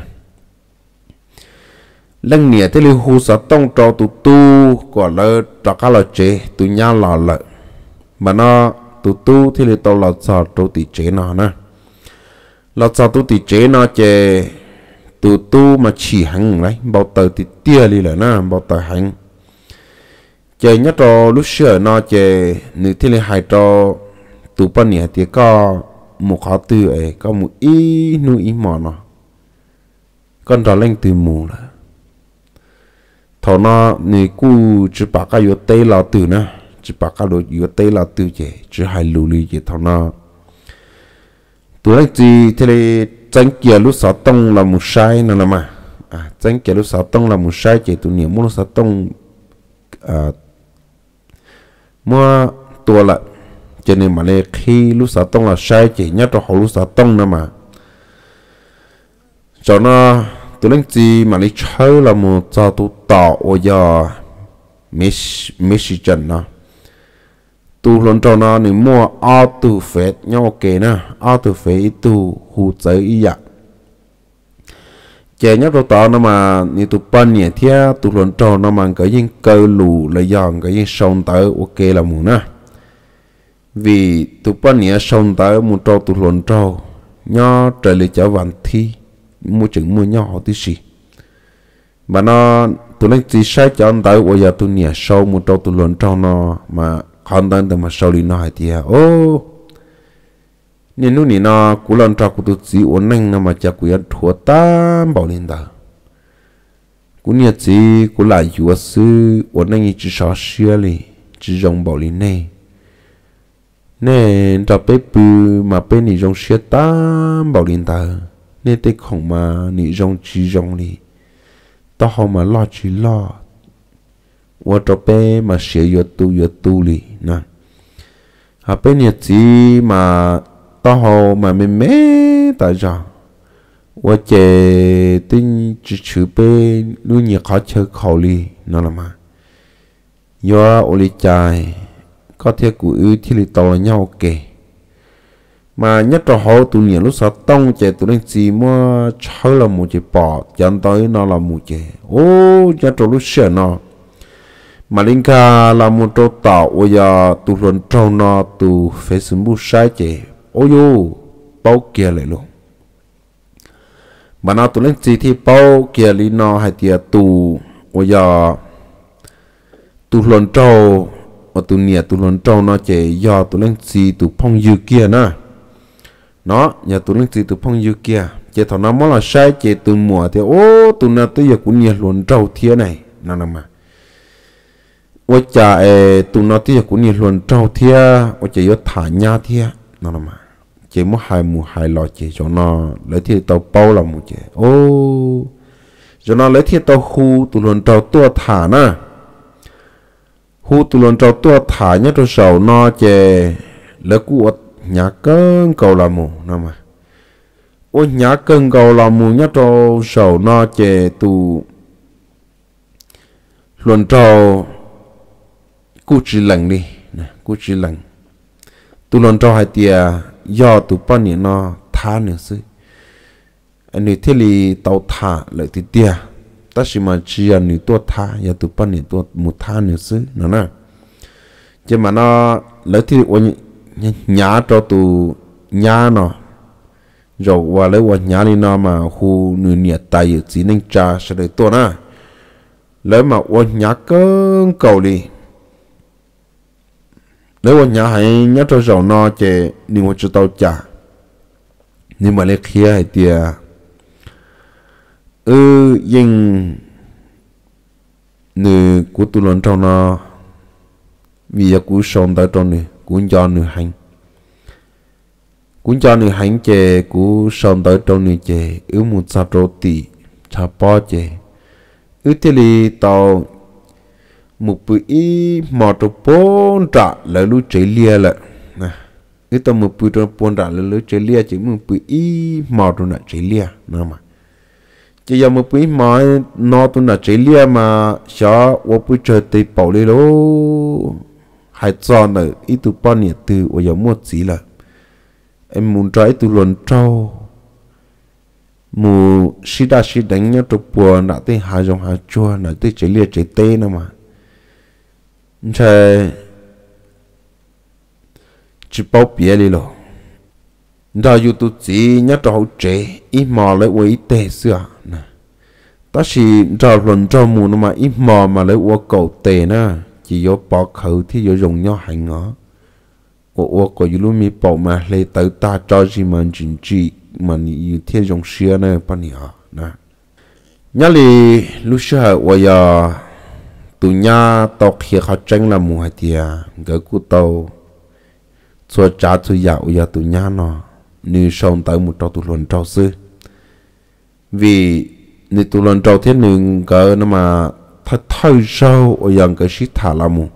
lần nè thế là hú sợ tông trò tu tu của lơ trò cá lò chế tu nhau lò lợ mà nó tu tu thế là tàu lò sợ trâu tị chế nó nè lò sợ tụ tị chế nó chế tu tu mà chỉ hằng đấy bao tờ thì tia đi lợ nè bao tờ hằng chế nhất trò lúc xưa nó chế nữ thế là hai trò tu bao nè thì có một khó tư ấy có một ý nuôi ý mỏ nó con trò lên từ mù là thọ nó nì cú chỉ bà cá yếu tê là từ nè, chỉ bà cá đồ yếu tê là từ chứ chỉ hai lù lì chỉ thọ nó tụi nó chỉ thế này chẳng kia lúc sáu tông là một sai nè là mà à chẳng kia lúc sáu tông là một sai chỉ tụi niệm muốn sáu tông à mua tua là, cho nên mà này khi lúc sáu tông là sai chỉ nhất là họ lúc sáu tông nè mà cho nó tôi lên gì mà lấy chơi là một cho tôi tỏ ở giờ Michigan nó tôi lần cho nó nếu mua ao tu phết nhau ok nè ao tu phết tu hù chơi ý ạ dạ. chè nhất đồ tỏ nó mà như tôi bên nhẹ thia tôi luận trò nó mà cái gì cơ lù là dòng cái gì sống tới ok là muốn nè vì tôi bên nhẹ sống tới một trò tôi luận trò nhau trời lì chở vạn thi mua chừng mua nhỏ họ tí gì mà nó tụi nó chỉ sai cho anh tới bây giờ tụi nhà sâu một trâu tụi luôn trong nó mà còn tới từ mà sâu đi nó hay thì ô nên lúc này nó cú lần trâu của tụi chỉ uốn nâng nó mà chắc cũng ăn thua tám bảo lên đó cú nhà chỉ cú lại chúa sư ổn định chỉ sợ xưa đi chỉ rồng bảo lên này nên trâu bé bự mà bé này rồng xưa tám bảo lên đó nên tê khổng mà nị rong chỉ rong đi tao họ mà lo chỉ lo wa cho bé mà sẽ yo tu yo tu đi nè à bé nhật chỉ mà tao họ mà mê mê tại giờ wa chế tin chỉ chữ bé luôn nhiệt khó chơi khẩu đi nó là mà do ô lý trái có thể cụ ưu thì lì tàu nhau kề okay mà nhất là họ tụ nhiều lúc sao tông chạy tụ nên gì mà chơi là một chế bỏ chẳng tới nó là một chế ô nhất là lúc xưa nó mà linh ca là một chỗ tạo bây giờ tụ luôn trâu nó tụ phải sử dụng sai chế ô yo bao kia lại luôn mà nó tụ lên gì thì bao kia lý nó hay tiệt tụ bây giờ tụ luôn trâu mà tụ nhiều tụ luôn trâu nó chế do tụ lên gì tụ phong dư kia na nó nhà tụi linh thì tụi phong dư kia chế thọ nó mới là sai chế từ mùa thì ô tụi nó tới giờ cũng nhiệt luôn trâu thia này nó nằm mà ôi cha ê tụi nó tới giờ cũng nhiệt luôn trâu thia ôi chị yếu thả nha thia nó nằm mà chế mới hai mùa hai lò chế cho nó lấy thì tao bao là mùa chế ô cho nó lấy thì tao khu tụi luôn trâu tua thả nè khu tụi luôn trâu tua thả nhá rồi sau nó chế lấy cú nhà cơn cầu là mù nè mà ôi nhà cơn cầu là mù nhá trâu sầu no chè tu luận trâu cú chỉ lần đi nè cú chỉ lần tu luận trâu hai tia do tu bao nhiêu nó tha nữa sư anh ấy thế li tàu thả lại thì tia ta chỉ mà chỉ anh ấy tua tha giờ tu bao nhiêu tua một tha nữa sư nè nè chứ mà nó lấy thì ôi nhà cho tù nhà nó rồi qua lấy qua nhà đi nó mà khu nửa nhẹ tay chỉ nên cha sẽ được tuần à lấy mà qua nhà cơn cầu đi lấy qua nhà hãy nhá cho giàu nó chè nhưng mà chưa tao trả nhưng mà lấy kia hay tiền ư dinh nửa của tụi lớn cho nó vì giờ cũng sống tại trong này cũng cho nữ hành cũng cho nữ hành chè cũng sơn tới trong nữ chè ứ một sa rô tì cha po chè ứ thế li tàu một bữa y mò trâu bốn trả lỡ lũ chảy lia nè ứ tàu một bữa trâu bốn trả lỡ lũ chảy lia chỉ một bữa y mò trâu nợ chảy lia nữa mà chỉ giờ một bữa mò nó tụi nợ chảy lia mà sợ một bữa trời tì bảo đi luôn hai cho nở ít tu bao nhiêu từ ở giống một gì là em muốn trái tu luận trâu mù sĩ đa sĩ đánh nhau trục bùa đã tới hà dòng hà chua đã tới chế liệt chế tê nữa mà thế chỉ bảo bia đi lo đó yêu tu chỉ nhớ cho chế ít mò lấy quấy tê xưa à, nè ta chỉ cho luận cho mù nó mà ít mò mà lấy quấy cầu tê nữa chỉ yo bỏ khẩu thì yo dùng nhau hành ngó ô ô có yo mi bỏ mà lấy tới ta cho gì mà chính trị mà yo thiết dùng xưa này bao nhiêu nè nhá lì lúc xưa ô yo tụ nhà tộc khi họ tranh là mùa tiề gỡ cụ tàu cho cha cho giàu ô yo tụ nhà nó nữ sống tới một trâu tụ luận trâu sư vì nữ tụ luận trâu thế nữ gỡ nó mà thật thâu rau ở dòng cái sĩ thả là mù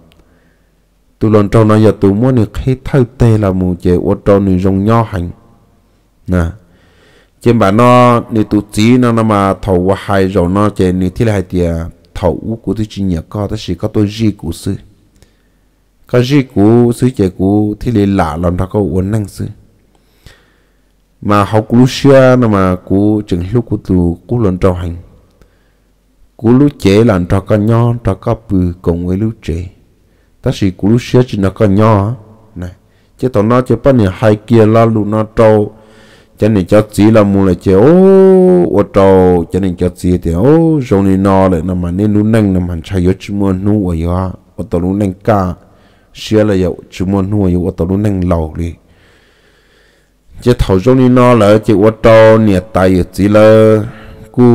tu lần trâu nói giờ tu muốn được khi thâu tê là mù chế ở trâu này rong nho hành nè trên bà nó nếu tu chỉ nó nó mà thầu và hai rồi nó chế nếu thế là hai tiền à, thầu của tôi chỉ nhớ có tôi chỉ có tôi gì của sư có gì của sư chế của thế là lạ lần đó có uốn năng sư mà học của xưa nó mà của trường lúc của tu của lần trâu hành cú lú chế là trò con nho trò con bự cùng với lú chế ta sĩ cú lú xế chỉ nó con nho này chứ tao nó chứ bắt nhiêu hai kia là lú nó trâu cho nên cho chỉ là mua là chế ô ô trâu cho nên cho chỉ thì ô rồi nên nó lại nằm mà nên lú nâng nằm hẳn chạy vô chứ mua nu ở đó ô tao lú nâng ca xế là vô chứ mua nu ở ô tao lú nâng lầu đi chứ thầu rồi nên nó lại chỉ ô trâu nhiệt tài chỉ là กู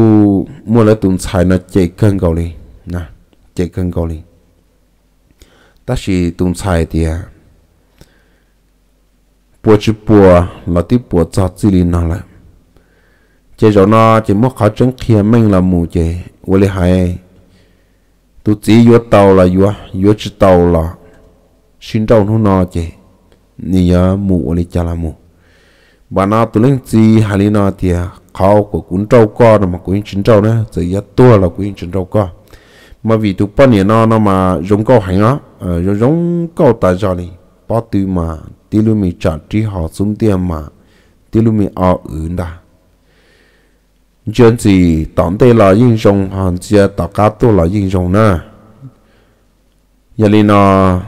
มัวแล้วตุนใช้นะเจเกินเกาหลีนะเจเกินเกาหลี但是东菜的，剥只剥，老的剥早自己拿来。这种呢，这么好整天门了木这，我哩还都自己越到了越越知道了，寻找弄哪这，你呀木我哩家了木。bà nó tụi lính gì hà lý nó thì khâu của cuốn trâu co nó mà cuốn chín trâu nữa giờ giặt tua là cuốn chín trâu co mà vì tụi bọn này nó mà giống câu hành á giống giống câu tại giờ này bỏ từ mà tí lưu mi trả trí họ xuống tiền mà tí lưu mi ở ừ đã chuyện gì tổng thể là yên dùng hàng chia tạo cá tu là yên dùng nữa giờ này nó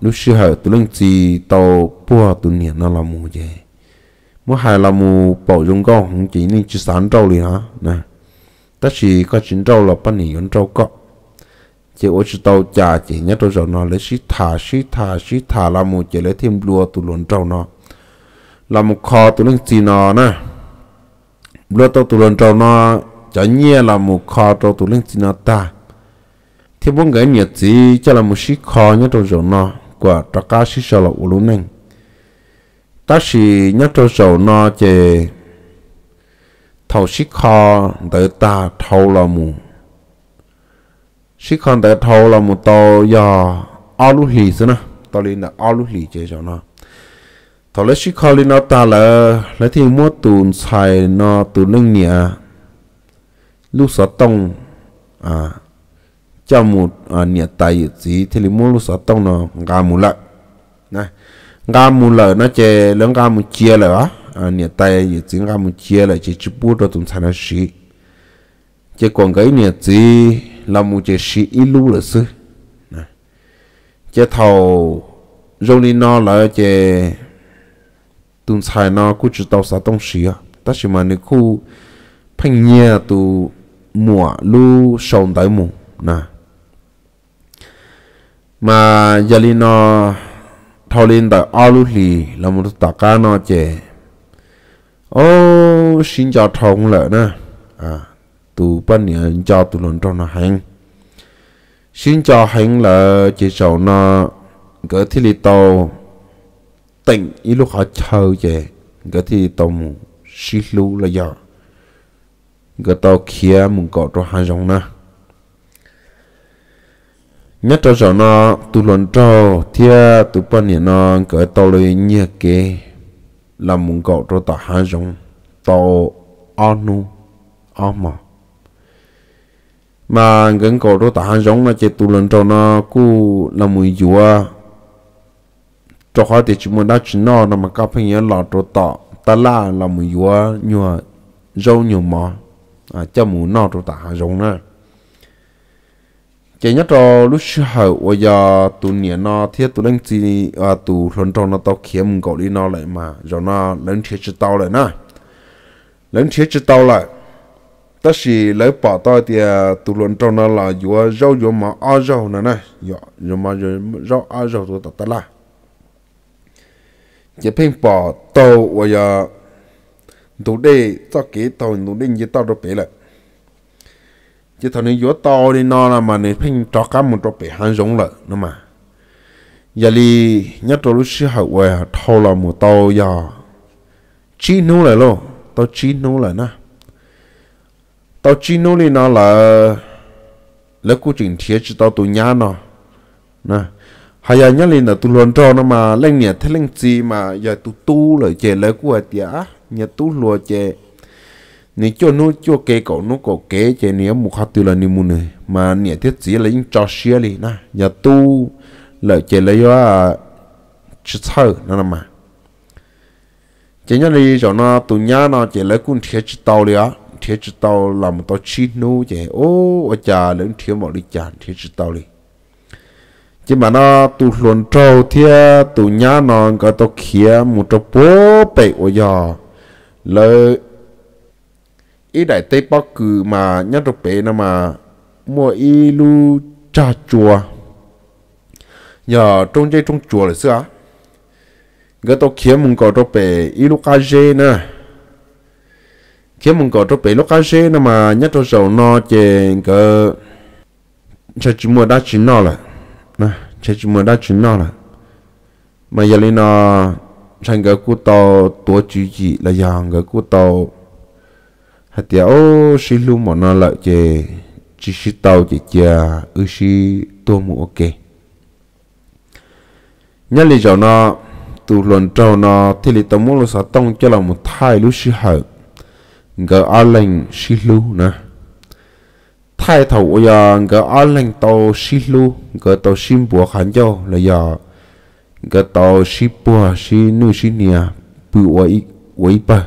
lúc sau tụi lính gì tàu bao tụi này nó là mù vậy mua hai là mua bảo dùng gạo chỉ nên chỉ sản trâu liền hả nè tất chỉ có chín trâu là bánh nhỉ con trâu chỉ ở chỉ tàu chả chỉ nhất tôi rồi nó lấy xí thả xí thả xí thả là mua chỉ lấy thêm lúa tụi lúa trâu nó là một kho tụi lúa gì nó nè lúa tàu tụi lúa trâu nó nhẹ là một kho trâu tụi lúa ta thì bốn cái nhiệt gì cho là một xí kho nhất tôi rồi nó quả trắc cá xí sợ là u ta chỉ nhớ cho sầu nó chè thầu sĩ kho đỡ ta thầu là mù sĩ kho đỡ thầu là mù tàu giờ ao lũ hì xí nè tàu lì là ao lũ hì chè cho nó thầu lấy sĩ kho lên nó ta là lấy thêm mua tùn xài nó tù lưng nhẹ lúc sợ tông à cho một à, nhẹ tay gì thì lấy mua lúc sợ tông nó gà mù lại này nga mu lợ nó chè lỡ nga mu chia lỡ á à nhà tay gì chỉ nga mu chia lỡ chỉ chụp bút rồi tụng sản nó xí chỉ còn cái nhà chỉ là mu chỉ xí ít lú là sư chỉ thầu rong đi nó lỡ chỉ tụng sản nó cũng chỉ tàu sản tông xí á tất nhiên mà nếu khu phanh nhà tụ mùa lú sông tới mù nè mà giờ đi nó thawlin da alu li lamu ta ka no che ô xin chào thông lợ nè à tu ban nhà chào tu lần trong nó hành xin chào hành là chỉ sợ nó gỡ thì li tàu tỉnh ý lúc họ chờ về gỡ thì tàu mù xí lú là giờ gỡ tàu kia mùng cọ cho hai dòng nè nhất cho cháu nó tu luận cho thia tu bận nhỉ nó cỡ tàu lưới nhẹ kế làm mùng cậu cho tỏ hai giống tàu anu ama mà gần cậu cho tỏ hai giống là chỉ tu luận cho nó cú làm mùi dùa cho khó thì chúng muốn đã chín nó nó mà các phim nhớ lọ cho tỏ ta la là mùi dùa nhua râu nhiều mà à cho mù nó cho tỏ hai giống nữa chỉ nhớ là lúc sau bây giờ tụi nhẹ nó thiết tụi đang chỉ à tụi lần trong nó tao kiếm cậu đi nó lại mà rồi nó lớn thiết cho tao lại nè lớn thiết cho tao lại tất sĩ lấy bỏ tao thì à, tụi lần trong nó là vừa rau vừa mà ăn rau nè nè vừa mà vừa rau ăn rau tụi tao tao là chỉ phim bỏ tao bây giờ tụi đây tao kỹ tao tụi đây như tao đâu biết lại chứ thằng này gió to đi nó là mà này phải trọ cá một trọ bể hàng giống lợn nữa mà giờ đi nhất trọ lúc xưa học về thâu là một tàu giờ chỉ nô lại luôn tao chỉ nô lại nè tao chỉ nô đi nó là lấy cô trình thiết chỉ tao tụi nhá nó nè hay là nhá là tụi luôn cho nó mà lên nhà thấy lên gì mà giờ tụi tu lại chè lấy cô à tía nhà tu lùa chè nè cho nó cho kế cậu nó có kế chế nè một khát từ là nè mù này mà nè thiết chỉ là những trò xia đi na nhà tu lợi chế lấy do chứ sao nó là mà chế nhà đi cho nó tụ nhà nó chế lấy cũng thiết chỉ tàu đi á thiết chỉ tàu là một tàu chi nô chế ô ở chả lấy thiết một đi chả thiết chỉ tàu đi chỉ mà nó tụ luồn trâu thiết tụ nhà nó có tàu kia một trâu bố bể ở giờ lợi ý đại tây bắc cử mà nhất rục bể nó mà mua y lu cha chùa nhờ trong chơi trong chùa là xưa người tôi kiếm mùng cầu rục bể y lu ca dê nè kiếm mùng cầu rục bể lu ca dê nè mà nhất rục sầu no chè cơ chè chỉ mua đã chỉ no là nè chè chỉ mua đã chỉ no là mà giờ lên nó à, thành cái cụ tàu tua chữ gì là giờ cái cụ tàu hạt tiểu ô xí lu mỏ nó lợi chè chỉ xí tàu chỉ chè ư xí tua mũ ok nhớ lý do nó tụ luận trâu nó thì lý tông muốn là sao tông cho là một thai lu xí hở ngờ ao lành xí lu nè thai thầu bây giờ ngờ ao lành tàu xí lu ngờ tàu xin bùa khán cho là giờ ngờ tàu xí bùa xí nu xí nia bùa ấy ấy bờ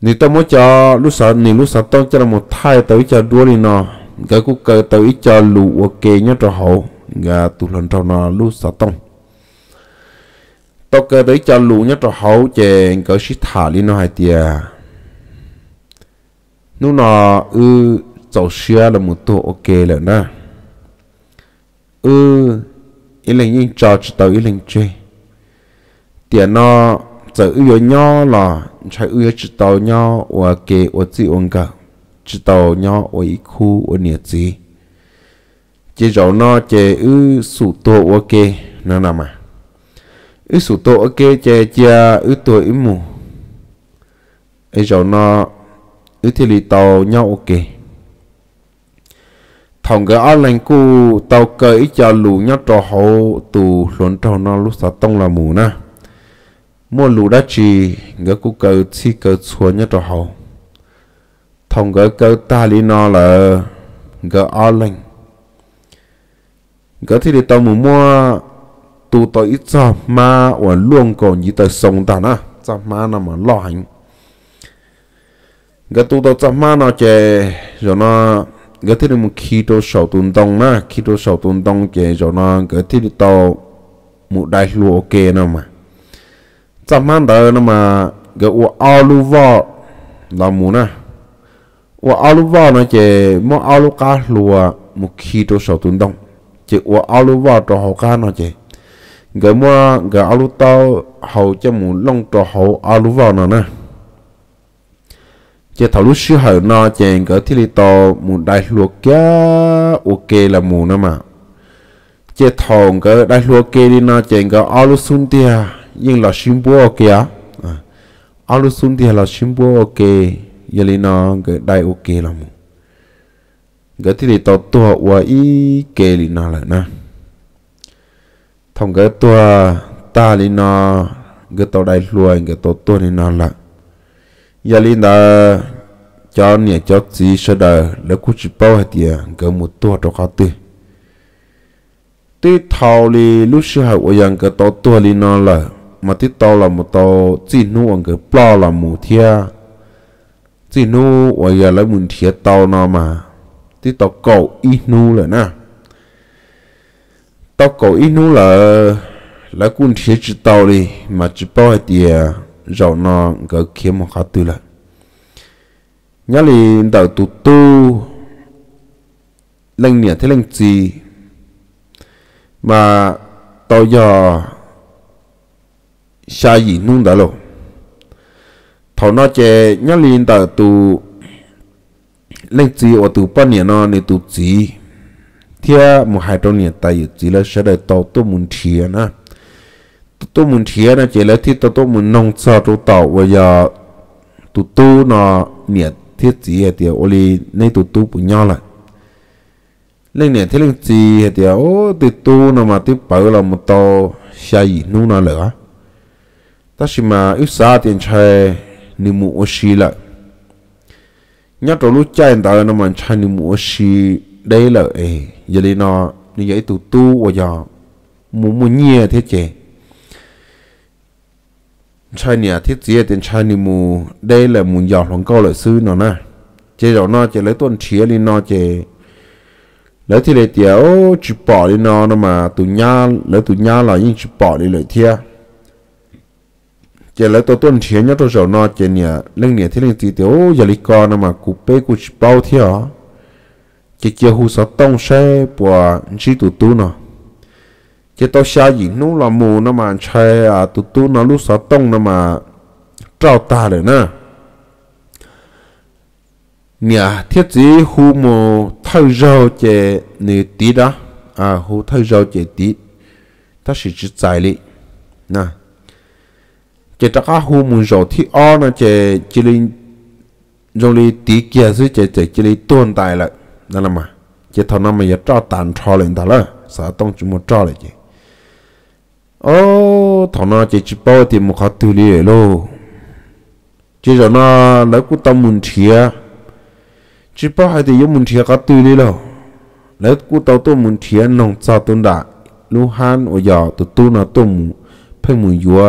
你多么叫路上你路上当叫么太到一家多里呢？个古个到一家路我给你着好，个都能着那路上当。到个到一家路你着好，这个是塔里呢还的。นู่นน่ะเออเจ้าเชื่อละมุตัวโอเคเลยนะเอออีหลิงยิ่งจอดจะต่ออีหลิงเจเดี๋ยวน่ะ giờ ưu nhỏ là chạy ưu chỉ tàu nhỏ và kê và chỉ ôn cả chỉ tàu nhỏ và ý khu và nhiệt gì chỉ rõ nó chỉ ưu sụ tổ và kê nó nằm à ưu sụ tổ và kê chỉ chỉ ưu tổ ưu mù ấy rõ nó ưu thì lì tàu nhau ok thằng cái ở lên cu tàu cởi cho lù nhau trò hậu tù luận trò nó lúc sao tông là mù na mua lũ đã chỉ ngỡ cũng cầu chi cầu xuống nhớ trò hậu thông ngỡ cầu ta lý nó là ngỡ o lành ngỡ thì để tao muốn mua tu tao ít cho ma và luôn còn như tờ sông ta nữa cho ma nó mà lo hành ngỡ tụ tao cho ma nó chè rồi nó ngỡ thì để một khi tao sầu tuần đông na khi tao sầu tuần đông chè rồi nó ngỡ thì để tao một đại lúa kê nữa mà 咱们的那么个我奥鲁瓦老母呢，我奥鲁瓦呢，这么奥鲁卡路啊，木去多少吨动，这我奥鲁瓦多好看呢，这个么个奥鲁刀好这么弄多好奥鲁瓦呢呢，这头路时候呢，这个体力到木大路家 OK 了母呢嘛，这同个大路家里呢，这个奥鲁孙的啊。nhưng là xin bố kìa à, áo lúc xuống thì là xin bố ok giờ lên nó cái đại ok lắm, mù cái thì để tao tua và ý kê lên nó là na thằng cái tua ta lên nó cái tao đại luôn cái tao tua lên nó là giờ lên đó cho nhà cho gì sợ đời là cũng chỉ bao hết tiền cái một tua cho cá tư tư thầu thì lúc xưa học ở cái tao tua lên nó là mà tí tàu là một tàu chỉ nu ở cái plo là mù thia chỉ nu ở giờ lấy mình thia tàu nào mà tí tàu cầu ít nu là na tàu cầu ít nu là là cũng thiết chỉ tàu đi mà chỉ bao hai tia rồi nó cái kia một khát tư là nhớ là tàu tu tu lên nhà thế lên gì mà tàu giờ xa gì nung đã lộ thọ nó chè nhá lên tờ tù lên gì ở tù ba niệm nó nên tù gì thia một hai trong niệm tại chỉ là sẽ được tàu tôi muốn thiền á tôi muốn thiền á chỉ là thiết tôi tôi muốn nông sao tôi tàu bây giờ tụ tu nó niệm thiết gì hết tiệt oli nên tụ tu bự nhau là lên niệm thiết lên gì hết tiệt ô tụ tu nó mà tiếp bảo là một tàu sai gì nu nó lửa mà tashima isa tiền chai ni mu oshi lại nhớ trò lúc chai ta nó mà chai ni mu oshi đây là ê giờ đi nó như vậy tụt tu và giờ mu mu nhia thế chè chai nhà thiết gì tiền chai ni mu đây là mu giờ hoàng cao lợi sư nó na chơi rồi nó chơi lấy tuần chia đi nó chơi lấy thì lấy tiểu chụp bỏ đi nó nó mà tụ nhá lấy tụ nhá là những chụp bỏ đi lấy thiệt chỉ là tôi tuân theo nhớ tôi giàu no chỉ nhà lên nhà thế lên tí tiểu giờ lý con mà cụ bê cụ bao thế à chỉ chỉ hú sáu tông xe bùa chỉ tụ tụ nọ chỉ tôi xa gì nú là mù nó mà xe à tụ tụ nó lúc sáu tông nó mà trao ta rồi nè nhà thiết gì hú mù thay rau chỉ nửa tí đó à hú thay rau chỉ tí ta chỉ chỉ dài lý nè จะตักหูมุ่งจอที่อ้อนะเจจิลิจงลีตีเกียสิเจเจจิลิต้นตายละนั่นละมาเจทอนามันยาจอาตันทอเลยนั่นละสาต้องจุ่มจอาเลยเจโอ้ทอนาเจจิปอดีมุขตุลีเอโลเจ้จอนาแล้วกูตั้งมุนเทียจีปอให้ได้ยมุนเทียก็ตุลีแล้วแล้วกูตั้งตัวมุนเทียนองซาตุนได้ลูฮันโอยาตุตุนาตุมเพ่งมุนยัว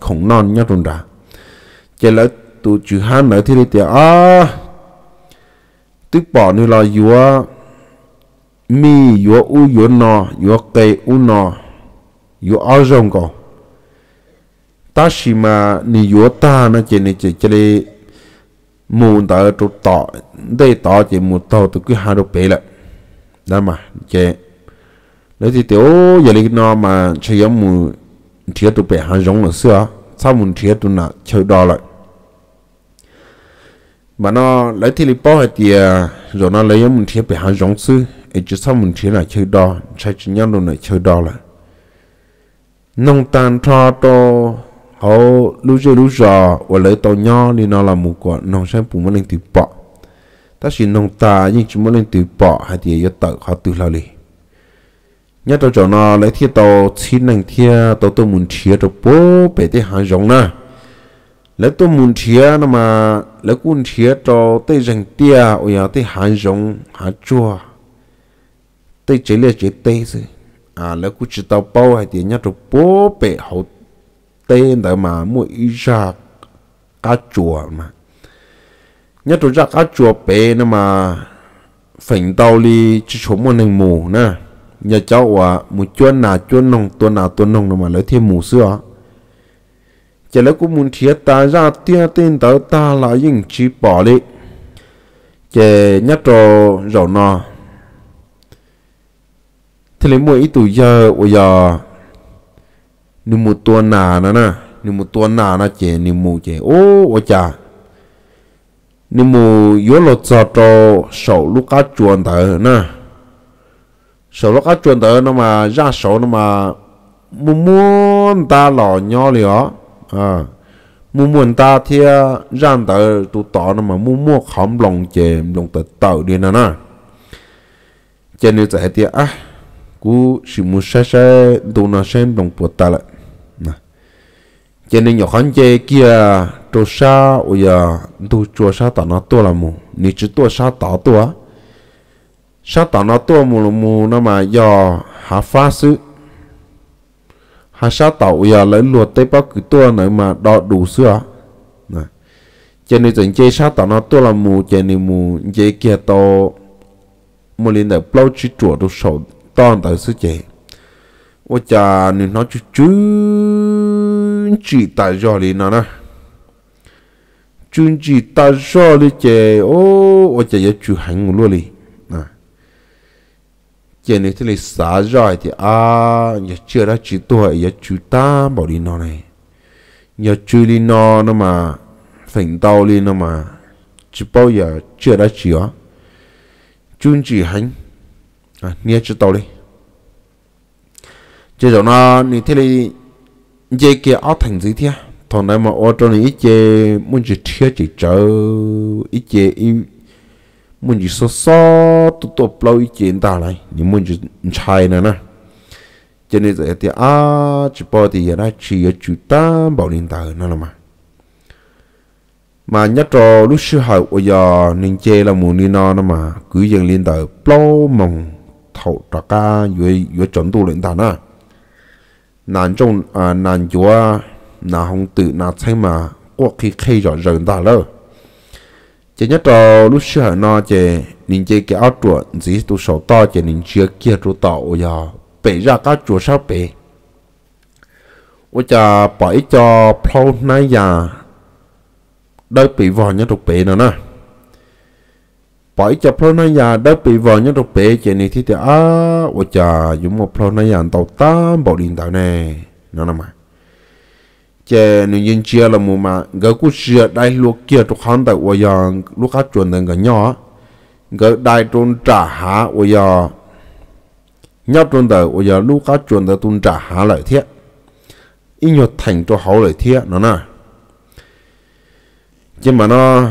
khổng non nhá rồn ra chả lỡ tụ chữ hát nở thì đấy à tức bỏ như là dúa mi dúa u dúa nọ dúa cây u nọ dúa ao rồng cổ ta chỉ mà ni dúa ta nó chỉ ni chỉ chỉ đi mù tờ trụ tọ đây tọ chỉ mù tàu tụ cứ hai đồ bể lại đó mà chỉ nếu thì tiểu giờ đi nó mà chơi mù thiệt tụ bé hàng giống là xưa sau muốn thiệt tụ nà chơi đo lại mà nó lấy thì lấy bao thì rồi nó lấy mình thiệt bé hàng giống xưa ấy chứ sau muốn thiệt là chơi đo chơi chỉ nhau luôn là chơi đo lại nông tan cho to họ lúc chơi lúc giờ và lấy tàu nhỏ thì nó là một quả nông sản phụ mà lên từ bỏ ta chỉ nông ta nhưng chúng mới lên từ bỏ hay thì giờ tự họ tự lao liền nhất tôi chỗ nào lấy thiết tàu chín năng thiết tàu tôi muốn chia cho bố bể thế hàng rộng na lấy tôi muốn chia nó mà lấy cuốn chia cho tới rừng tia ôi giờ à, tới hàng rộng hàng chua tới chế là chế tê rồi à lấy cuốn chỉ tàu bao hay tiền nhất cho bố bể hậu tên đó mà mua ý ra cá chùa mà nhất cho ra cá chùa bể nó mà phỉnh tàu đi chỉ số một nền mù na nhà cháu ạ mu chuan nà chuan nong tuần nà tuần nong mà lấy thêm mù xưa chả lấy cũng muốn thiệt ta ra tia tên tớ ta là những chi bỏ đi chè nhát trò rầu nọ thế lấy mỗi tuổi giờ bây giờ nếu một tuần nà nó nè nếu một tuần nà nó chè nếu mù chè ô ô chà nếu mù yếu lột sợ trò sầu lúc cá chuồn thở nè sau lúc các chuyện tới nó mà ra số nó mà muốn muốn ta lò nhỏ liền á à muốn muốn ta thì ra tới tụ tỏ nó mà muốn mua không lòng chè lòng tới tàu đi nè nè cho nên tại thì à cú chỉ muốn xe xe đồ nó xem lòng của ta lại nè cho nên nhỏ khán chè kia trâu sa ôi giờ tôi chưa sa tao nó tua là mù ni chỉ tua sa tao tua sao tao nó tua mù lù mù nó mà giờ hạ phá sư hạ sao tao giờ lấy luộc tây bao cứ tua nữa mà đo đủ xưa nè cho nên chẳng chơi sao tao nó tua là mù cho nên mù dễ kia tao mù lên để bao chỉ chuột đồ sầu toàn tại sư chơi ô cha nên nó chú chú chỉ tại do lý nó nè chú chỉ tại do lý chơi ô ô cha giờ chú hành luôn đi giờ này thế ah, này xả rồi thì à nhà chưa đã chịu tuổi eh, nhà chú ta bỏ đi nó này nhà chú đi nó nó mà phỉnh tao đi nó mà chỉ bao giờ chưa đã chịu ó ah. chun chỉ hành à nghe chú tao đi giờ rồi nó nếu thế này giờ kia áo thành gì thế thằng này mà ô trong này ít chơi muốn chỉ thiếu chỉ chờ ít chơi ít mình chỉ so so tụt tụ lâu ít chuyện ta này thì mình chỉ chạy nữa nè cho nên giờ thì à chỉ bỏ thì giờ nó chỉ ở chủ ta bảo nên ta nữa là mà mà nhất trò lúc sư hậu bây giờ nên chê là muốn đi nó nó mà cứ dần lên tờ plau mong thầu trà ca dưới dưới chuẩn tu luyện ta nè nàng trong à nàng chúa nàng không tự nàng thấy mà quốc khi khi rõ rừng ta lâu chỉ nhớ trò lúc xưa nó chè nín chè cái áo chuột dí tu sầu to chỉ nín chưa kia tu tàu giờ bể ra cá chuột sao bể ôi cha bỏ ít cho plau nãy giờ đôi bị vò nhớ trục bể nữa nè bỏ ít cho plau nãy giờ đôi bị vò nhớ trục bể chỉ này thì thì á ôi cha dùng một plau nãy già tàu tám bộ điện tàu này nó nè à chế nên yên chia là mù mà gỡ cú chia đại lúc kia tụ hắn tại ôi giờ lúa hát chuẩn đến gỡ nhỏ gỡ đại trôn trả hạ ôi giờ nhớ trôn tới ôi giờ lúa hát chuẩn tới tôn trả hạ lại thiết ít nhiều thành cho hậu lại thiết nó nè chứ mà nó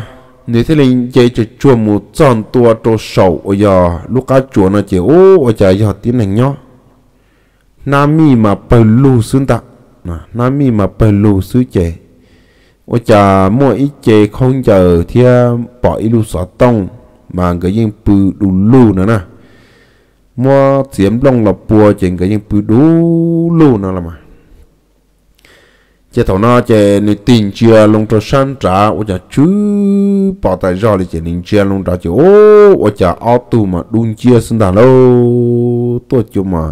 nếu thế linh chế chế chua mù chọn tua trô sầu ôi giờ lúa hát chuẩn nó chế ô ôi giờ giờ tiến hành nhỏ nam mi mà bờ lù xuống tặng nó mi mà bờ lù xứ chè ô chà mua ít chè không chờ thia bỏ lù xóa tông mà cái những bự đủ lù nữa nè mua tiệm long là bùa chèn cái những bự đủ lù nữa mà chè thầu nó chè nị tiền chia long cho san trả ô chà chứ bỏ tại do thì chè nị chia long trả ô ô chà ô tu đun chia sinh đàn lâu tôi chụp mà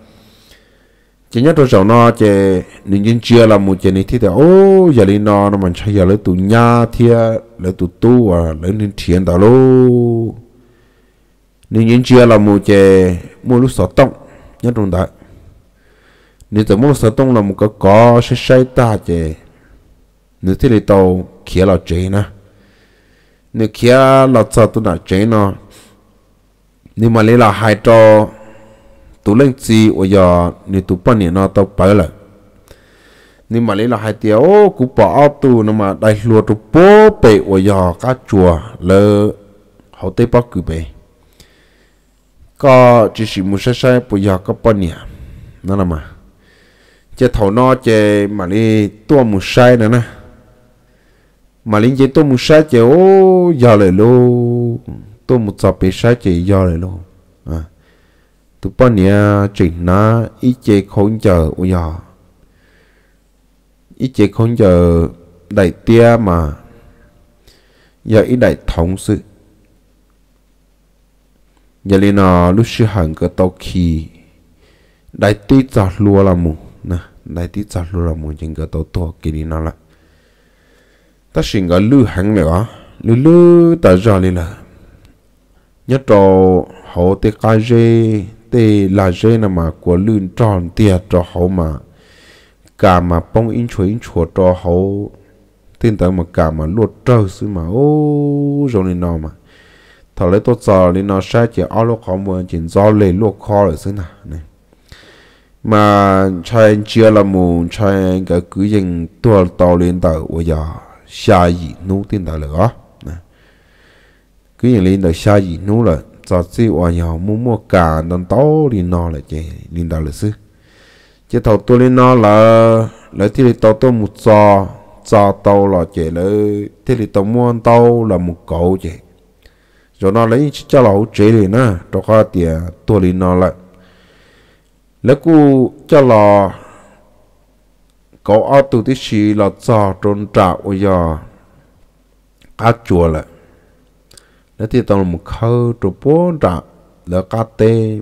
chỉ nhất tôi cháu nó chè nên nhân chưa là một chè này thì ô giờ lên nó nó mình chơi giờ lấy tụ nhà thì lấy tụ tu à lấy nên thiền đó lô nên nhân chưa là một chè mua lúc sáu tông nhất trong đó nên từ mua sáu tông là một cái có sẽ sai ta chè nên thế này tàu kia là chế nè nên kia là sao tụ là chế nó nhưng mà lấy là hai trò tụ lên chi ở giờ nếu tụ bao nhiêu nó tao bao lại nị mà lấy là hai ô cú bỏ tu nó mà đại lúa tụ bố bể ở giờ cá chua lơ hậu tây bắc cứ bể có chỉ chỉ muốn sai sai bây giờ có bao nhiêu à? nó là mà chế thầu nó chế mà lấy tua muốn sai nữa nè mà lấy chế tôi muốn sai chế ô giờ lại lô tôi muốn chọn bị sai chế giờ lại lô à tu bao nia chỉnh nó ít chế khốn chờ u nhỏ ít chế khốn chờ đại tia mà giờ ít đại thống sự giờ lên nó ờ, lúc sư hẳn cái tàu khí đại tí giọt lúa là mù nè đại tí giọt lúa là mù chính cái tàu tua kia đi nó lại ta xin cái lư hẳn này á lư lư ta giờ lên là nhất trò hậu tế cái gì tê là dê nà mà của lươn tròn tia cho hậu mà cả mà bông in chuối in chuột cho hậu tin tới mà cả mà luộc trâu xứ mà ô rồi nên nó mà thở lấy tốt giờ nên nó sẽ chỉ áo lúc khó mưa chỉ do lấy luộc kho rồi xứ nào này mà chơi chưa là mù chơi cái cứ dành tua tàu lên tàu bây giờ xa dị nú tin tàu lửa cứ dành lên tàu xa dị nú là cho si oa nhỏ mua mua cả đòn tố đi nó lại chè đi đào lịch sử, chế thầu tôi lên nó là lấy thì lấy tàu tôi một giò giò tàu là chè lấy thì lấy tàu mua tàu là một cậu chè rồi nó lấy cho lão chế đi nè cho khó tiền tôi lên nó lại lấy cu cho lò cậu ở tụ tí xì là giò trôn trạo ôi giờ ác chùa lại nó thì tao một khâu trụ bố ra là cá tê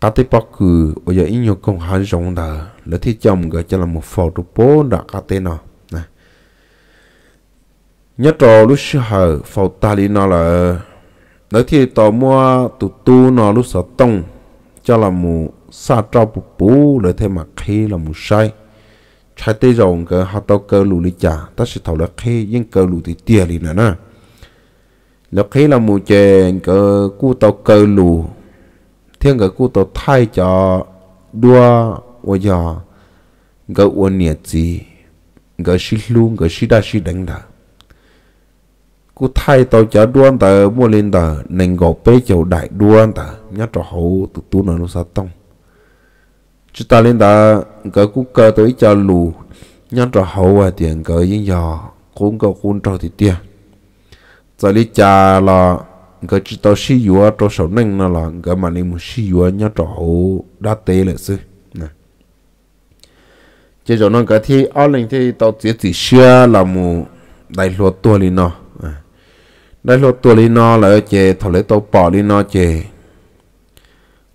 cá tê bọc cử bây giờ ít nhiều công hai rộng đã là thì chồng gọi cho là một phò trụ bố ra cá tê nó nè nhớ trò lúc xưa hờ phò ta đi nó là nó thì tao mua tụ tu nó lúc sợ tông cho là một sa trao bù bù là thêm mặt khi là một sai trái tê rộng cái hạt tao cơ lù lý chả ta sẽ thảo là khi những cơ lù thì tiền đi nè nè lúc khi là mù chè cỡ cu tàu cờ lù thiên cỡ cu tàu thay cho đua ô giò gỡ ô nhiệt gì gỡ xí luôn gỡ xí đa xí đánh đà cu thay tàu cho đua tờ mua lên tờ nành gõ bê chầu đại đua ta nhá trò hậu tụ tú nó sa tông chúng ta lên tờ gỡ cu cơ tới cho lù nhá trò hậu à tiền gỡ yên giò cũng cậu cuốn trò thì tiền giờ đi cha là người chỉ tao xí yếu cho số nâng nó là người mà niệm muốn xí yếu nhớ trò đã tê là sư nè chỉ cho nó cái thì ở lên thì tao chỉ chỉ xưa là mu đại lộ tua đi nó đại lộ tua đi nó là chỉ thằng lấy tao bỏ đi nó chỉ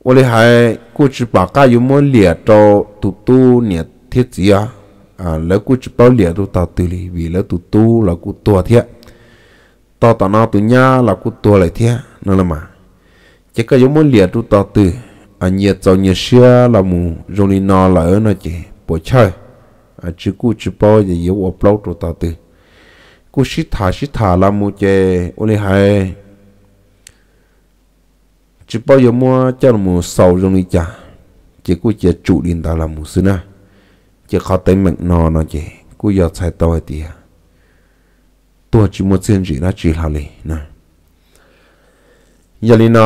我哩还过去把家有么列到嘟嘟列贴纸啊，啊，来过去把列到到对哩，为了嘟嘟来过多贴。to tao nó tụi nhá là cú tua lại thế nó là mà chỉ có giống muốn liệt tụi tao từ à nhiệt tàu nhiệt xưa là mù rồi đi nó là ở nó chỉ bỏ chơi à chỉ cú chỉ bỏ gì yếu ở lâu tụi tao từ cú xí thả xí thả là mù chơi, ôn lê hay chỉ bao giờ mua cho là mù sầu rồi đi chả chỉ cú chỉ chủ điện tao là mù xưa na chỉ khó tới mệnh nó nó chỉ cú giờ sai tao thì à ตัวจิมวดเส้นจีราจีลาเลยนะยาลีนอ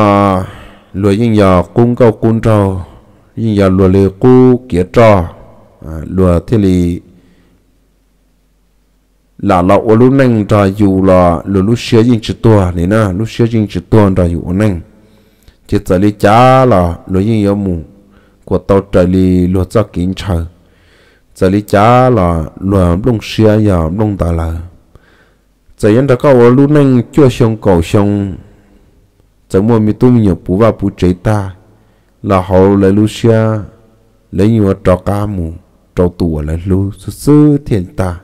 รวยยิ่งยากุ้งเก้ากุ้งเจ้ายิ่งยาลัวเลยกู้เกียจอลัวที่ลีหล่าเราอลุนั่งจออยู่หล่อหรือลูเชียยิ่งจิตตัวนี่นะลูเชียยิ่งจิตตัวจออยู่นั่งจิตใจลีจ้าหล่อหรือยิ่งยาหมูกว่าเตาใจลีลัวจะกินเชอใจลีจ้าหล่อลัวลงเชียยาลงตาหล่อ怎样的搞我路能脚上搞上，怎么没动摇不怕不追打，然后来路下，来我找家母，找土来路是是天大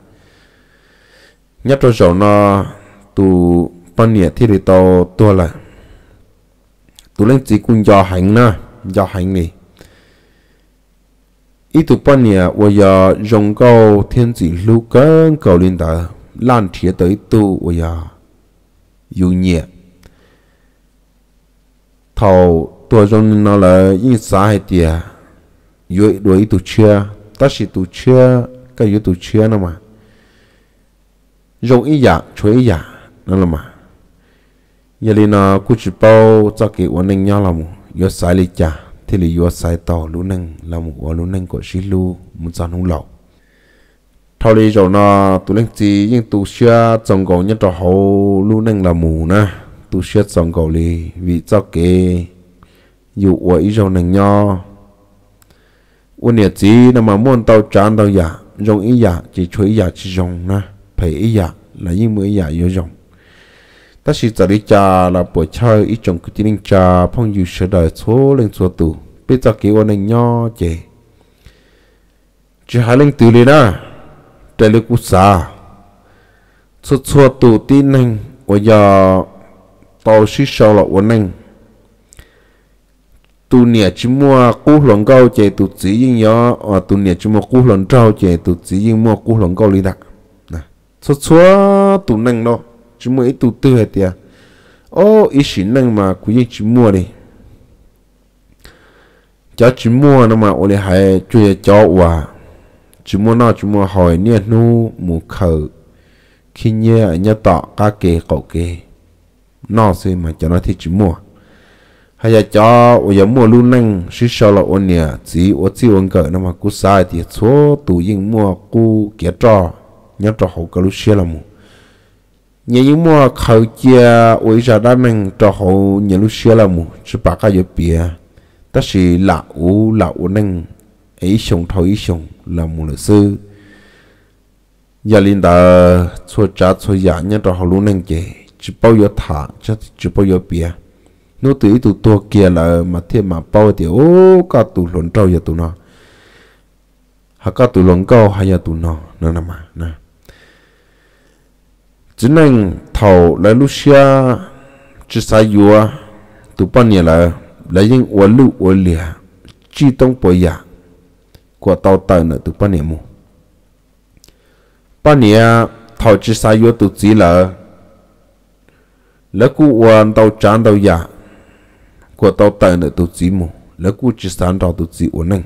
，nhất cho sau nó tu ban nhẹ thì đi tàu tua là tu lên chỉ cũng do hành na do hành này ít tu ban nhẹ và giờ dùng câu thiên chỉ lưu cơn cầu linh đời lan thiệt tới tu vậy à yêu nhẹ thầu tua trong nó là yên xa hay tiề yêu đuổi tu chưa ta chỉ tu chưa cái yêu tu chưa nó mà rộng ý giả dạ, chuối ý giả dạ, nó là mà giờ đi nó cứ chỉ bao cho cái uốn nâng nhau là một yêu sai lịch cha thì là yêu sai tàu lũ nâng làm một uốn lũ nâng có xí lũ muốn cho nó lậu thôi đi rồi nó tôi lên chỉ nhưng tôi xưa trồng gỗ nhân trò hậu lưu năng là mù na tôi xưa trồng gỗ đi vì cho kê dù uổi rồi năng nho uốn nhiệt chỉ nó mà muốn tàu chán tàu giả rong ý giả chỉ chuối giả chỉ rong na phải ý giả là những mũi giả yếu rong ta chỉ trả đi cha là buổi chơi ít trồng cứ tin cha phong dù sửa đời số lên số tù bây giờ kêu năng nho chè chỉ hai lên từ lên à trời lực quốc gia số số tụ tin nành của giờ tàu sĩ xào lọ của nành tu nia chỉ mua cú lồng câu chè tụ chỉ riêng nhớ và tu nia chỉ mua cú lồng trâu chè tụ chỉ riêng mua cú lồng câu lý đặc nè số số tụ nành đó chỉ mua ít tụ tư hết tiệt ô ít xí nành mà cũng chỉ mua đi cháu chỉ mua nó mà ôi hay chơi cháu hòa chúng mua nó chúng mua hỏi nè nu mù khờ khi nhớ nhớ tọ cá kê cậu kê nó xí mà cho nó thì chúng mua hay là cho ô giờ mua luôn năng xí sao là ô nè chỉ ô chỉ ô cỡ nó mà cú sai thì số tụ yên mua cú kia cho nhớ cho hậu cái lúc xí là mù nhà những mua khẩu chia ôi giờ đã mình cho hậu nhà lúc xí là mù chứ bà cái giờ bìa ta xí lão lão năng ấy sống thôi ấy sống làm một luật sư giờ linh đã cho cha cho nhà nhân đó học luôn năng chế chỉ bao giờ thả chứ chỉ bao giờ bia nó từ tự tua kia là mà thêm mà bao thì ô cả tụ lộn trâu giờ tụ nó hay cả tụ lộn câu hay giờ tụ nó nó nằm mà nè chỉ nên thầu lấy lúc xưa chỉ say rượu, tụ bao nhiêu là lấy những uẩn lụ uẩn lìa chỉ tông bồi giả của tàu tàu nữa từ bao nhiêu bao nhiêu thầu chỉ sai vô từ chỉ là lỡ cú quan tàu chán tàu giả của tàu tàu nữa từ chỉ mù lỡ cú chỉ sáng tàu từ chỉ uốn nâng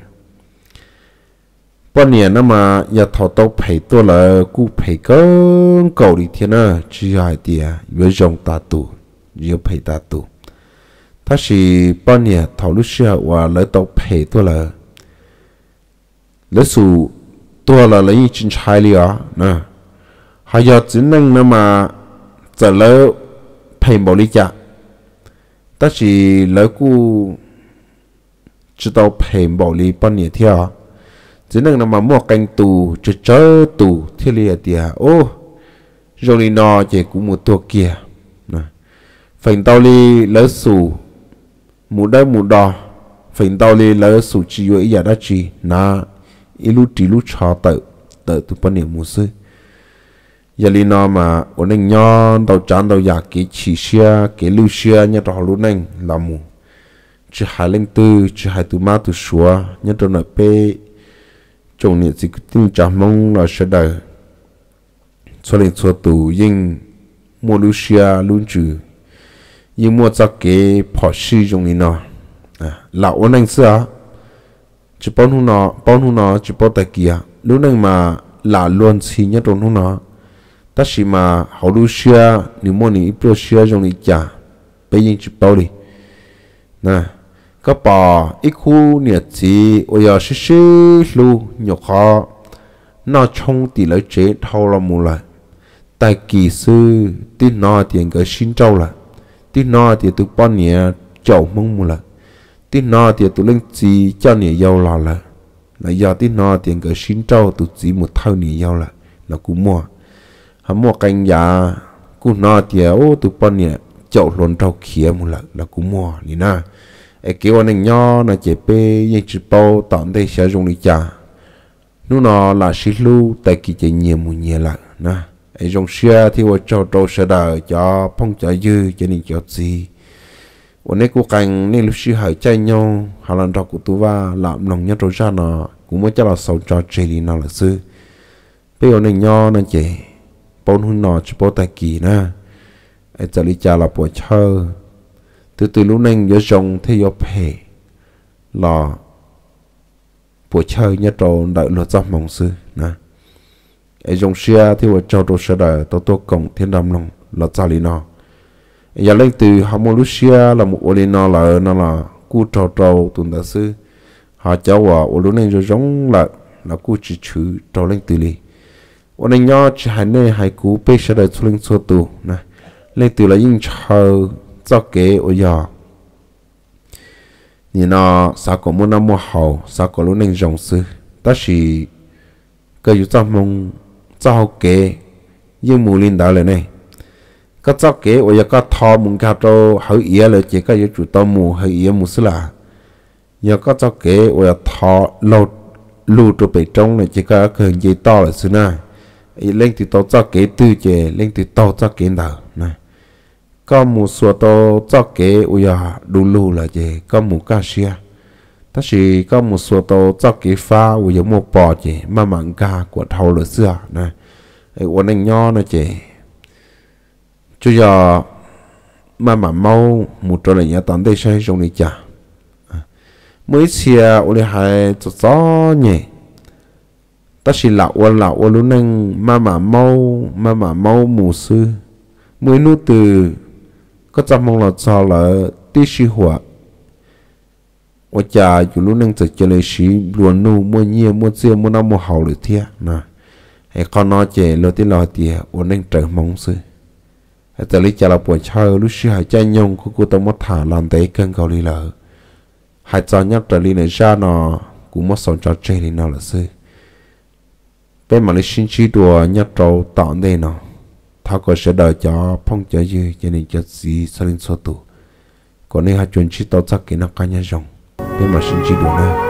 bao nhiêu nữa mà nhà thầu tàu phải tôi là cú phải cơn cầu đi thiên à chỉ hai tia với dòng ta tù giữa phải ta tù ta chỉ bao nhiêu thầu lúc xưa và lỡ tàu phải tôi là lỡ số tua là lấy chính chai li à nè hay giờ chỉ năng nữa mà trả lỡ phải bảo lý cha ta chỉ lỡ cú chỉ tao phải bảo lý bao nhiêu theo chỉ năng nữa mà mua canh tù chỉ chớ tù thế li à ô rồi đi nọ chỉ cũng một tua kia nè phần tao li lỡ số mù đây mù đỏ phần tao li lỡ số chỉ với giá đã chỉ nà ilu tilu cha tự tự tu bận niệm mu sư giờ li nó mà ở nên nhon đầu chán đầu giả cái chỉ xia cái lưu xia nhớ đó lúc neng là mu chỉ hai lên tư chỉ hai tu ma tu xua nhớ đó là pe chồng niệm gì cũng chả mong là sẽ đời cho nên cho tu yên mua lưu xia lưu trừ yên mua cho kế phò sư trong này nó à là ở nên xưa chỉ bọn hú nó bọn hú nó chỉ bọn tay kia lúc này mà là luôn xin nhất rồi hú nó ta chỉ mà hậu lưu xia nếu mà ní biểu xia trong này chả bây giờ chỉ bao đi nè các bà ít khu nhiệt gì ôi giờ à, xí xí lu nhục họ nó trong tỷ lệ chế thâu là mù lại tại kỳ sư tin nó tiền cái xin trâu là tin nó thì từ bao nhiêu chậu mông mù lại tin nọ thì tụi linh chi cho nè yêu lò là là giờ tin nọ tiền cái xin trâu tụi chỉ một thau nè yêu là là cũng mua hắn mua canh giá cũng nọ thì ô tụi bọn nè chậu lồn trâu kia một lần là cũng mua nè na ai kêu anh nhỏ là chế bê nhưng chỉ bao tạm thời sử dụng đi chả nó nó là xí lưu tại kỳ chế nhiều một nhiều là na ai dùng xe thì vợ trâu trâu sẽ đợi cho phong trả dư cho nên cho gì ở nơi cô cảnh nơi lúc xưa hỏi chạy nhau hà lần trò của tú va làm lòng nhau rồi ra nó cũng mới cho là sầu cho chơi đi nào là sư bây giờ này nhau nó chị bốn hun nọ chỉ bốn tài kỳ na ai trả lý trả là bỏ chơ từ từ lúc này nhớ chồng thế nhớ phê là bỏ chơ nhớ trò đợi lột ra mong sư na ai chồng xưa thì vợ chồng đồ sợ đời tôi tôi cổng thiên đam lòng lột ra lý nào giờ dạ lên từ Homolusia là một ô nó là nó là cu trâu trâu tuần ta sư họ cháu và ô lúa này rồi giống là là cu chỉ chữ trâu lên từ li ô này nhỏ chỉ hai nơi hai cú bê sẽ đời xuất lên số tù nè lên từ là những chờ cho kế ô giờ nhìn nó sao có muốn năm mua hậu sao có lúa này giống sư ta chỉ cái yếu cho mong cho kế nhưng mù linh đạo lại này ก็จะเก๋ว่าอยากก็ทอมุงกับเราเฮียเอียเลยเจ๊ก็อยากจุดตอมูเฮียเอียมุสลาอยากก็จะเก๋ว่าอยากทอเราลูตัวไปจงเลยเจ๊ก็เขินยีต่อเลยสินะไอ้เล่งติดต่อจะเก๋ตื้อเจเล่งติดต่อจะเก๋เดานะก็มูสัวโตจะเก๋ว่าอยากดูลูเลยเจ๊ก็มูกาเชีย但是 có một số tàu cho cái pha của giống một bò chị mà mảng gà của thầu lửa xưa này, ấy uốn anh nho này chị chú giờ mà mà mau một trò là nhà tận đây sẽ dùng đi chả mới xia ô lê hai cho gió nhỉ ta chỉ là ô là ô lúc nâng mà mà mau mà mà mau mù sư từ có trăm mong là cho là tí sĩ hòa ô cha chú lúc nâng chỉ lấy sĩ luôn nu mua nhiều mua xia mua năm mua hậu được thiệt nè hay con nói chè lo tí lo tiệt ô nâng trở mong sư แต่ลิจาลาปวยชาลุชิหายใจยงกูกูต้องมัดถาลันเตกังเกาหลีเลยหายใจยักแต่ลิเนชาเนาะกูมัดสอนจอเจลินาละซึเป็นมาลิชินชีตัวยักเราต่อเดนเนาะถ้าก็เสดจอพงจะยืจะนิจะสีสลินสตุก่อนนี้หายจนชีต่อจักกินักกันยจงเป็นมาชินชีตัวเนาะ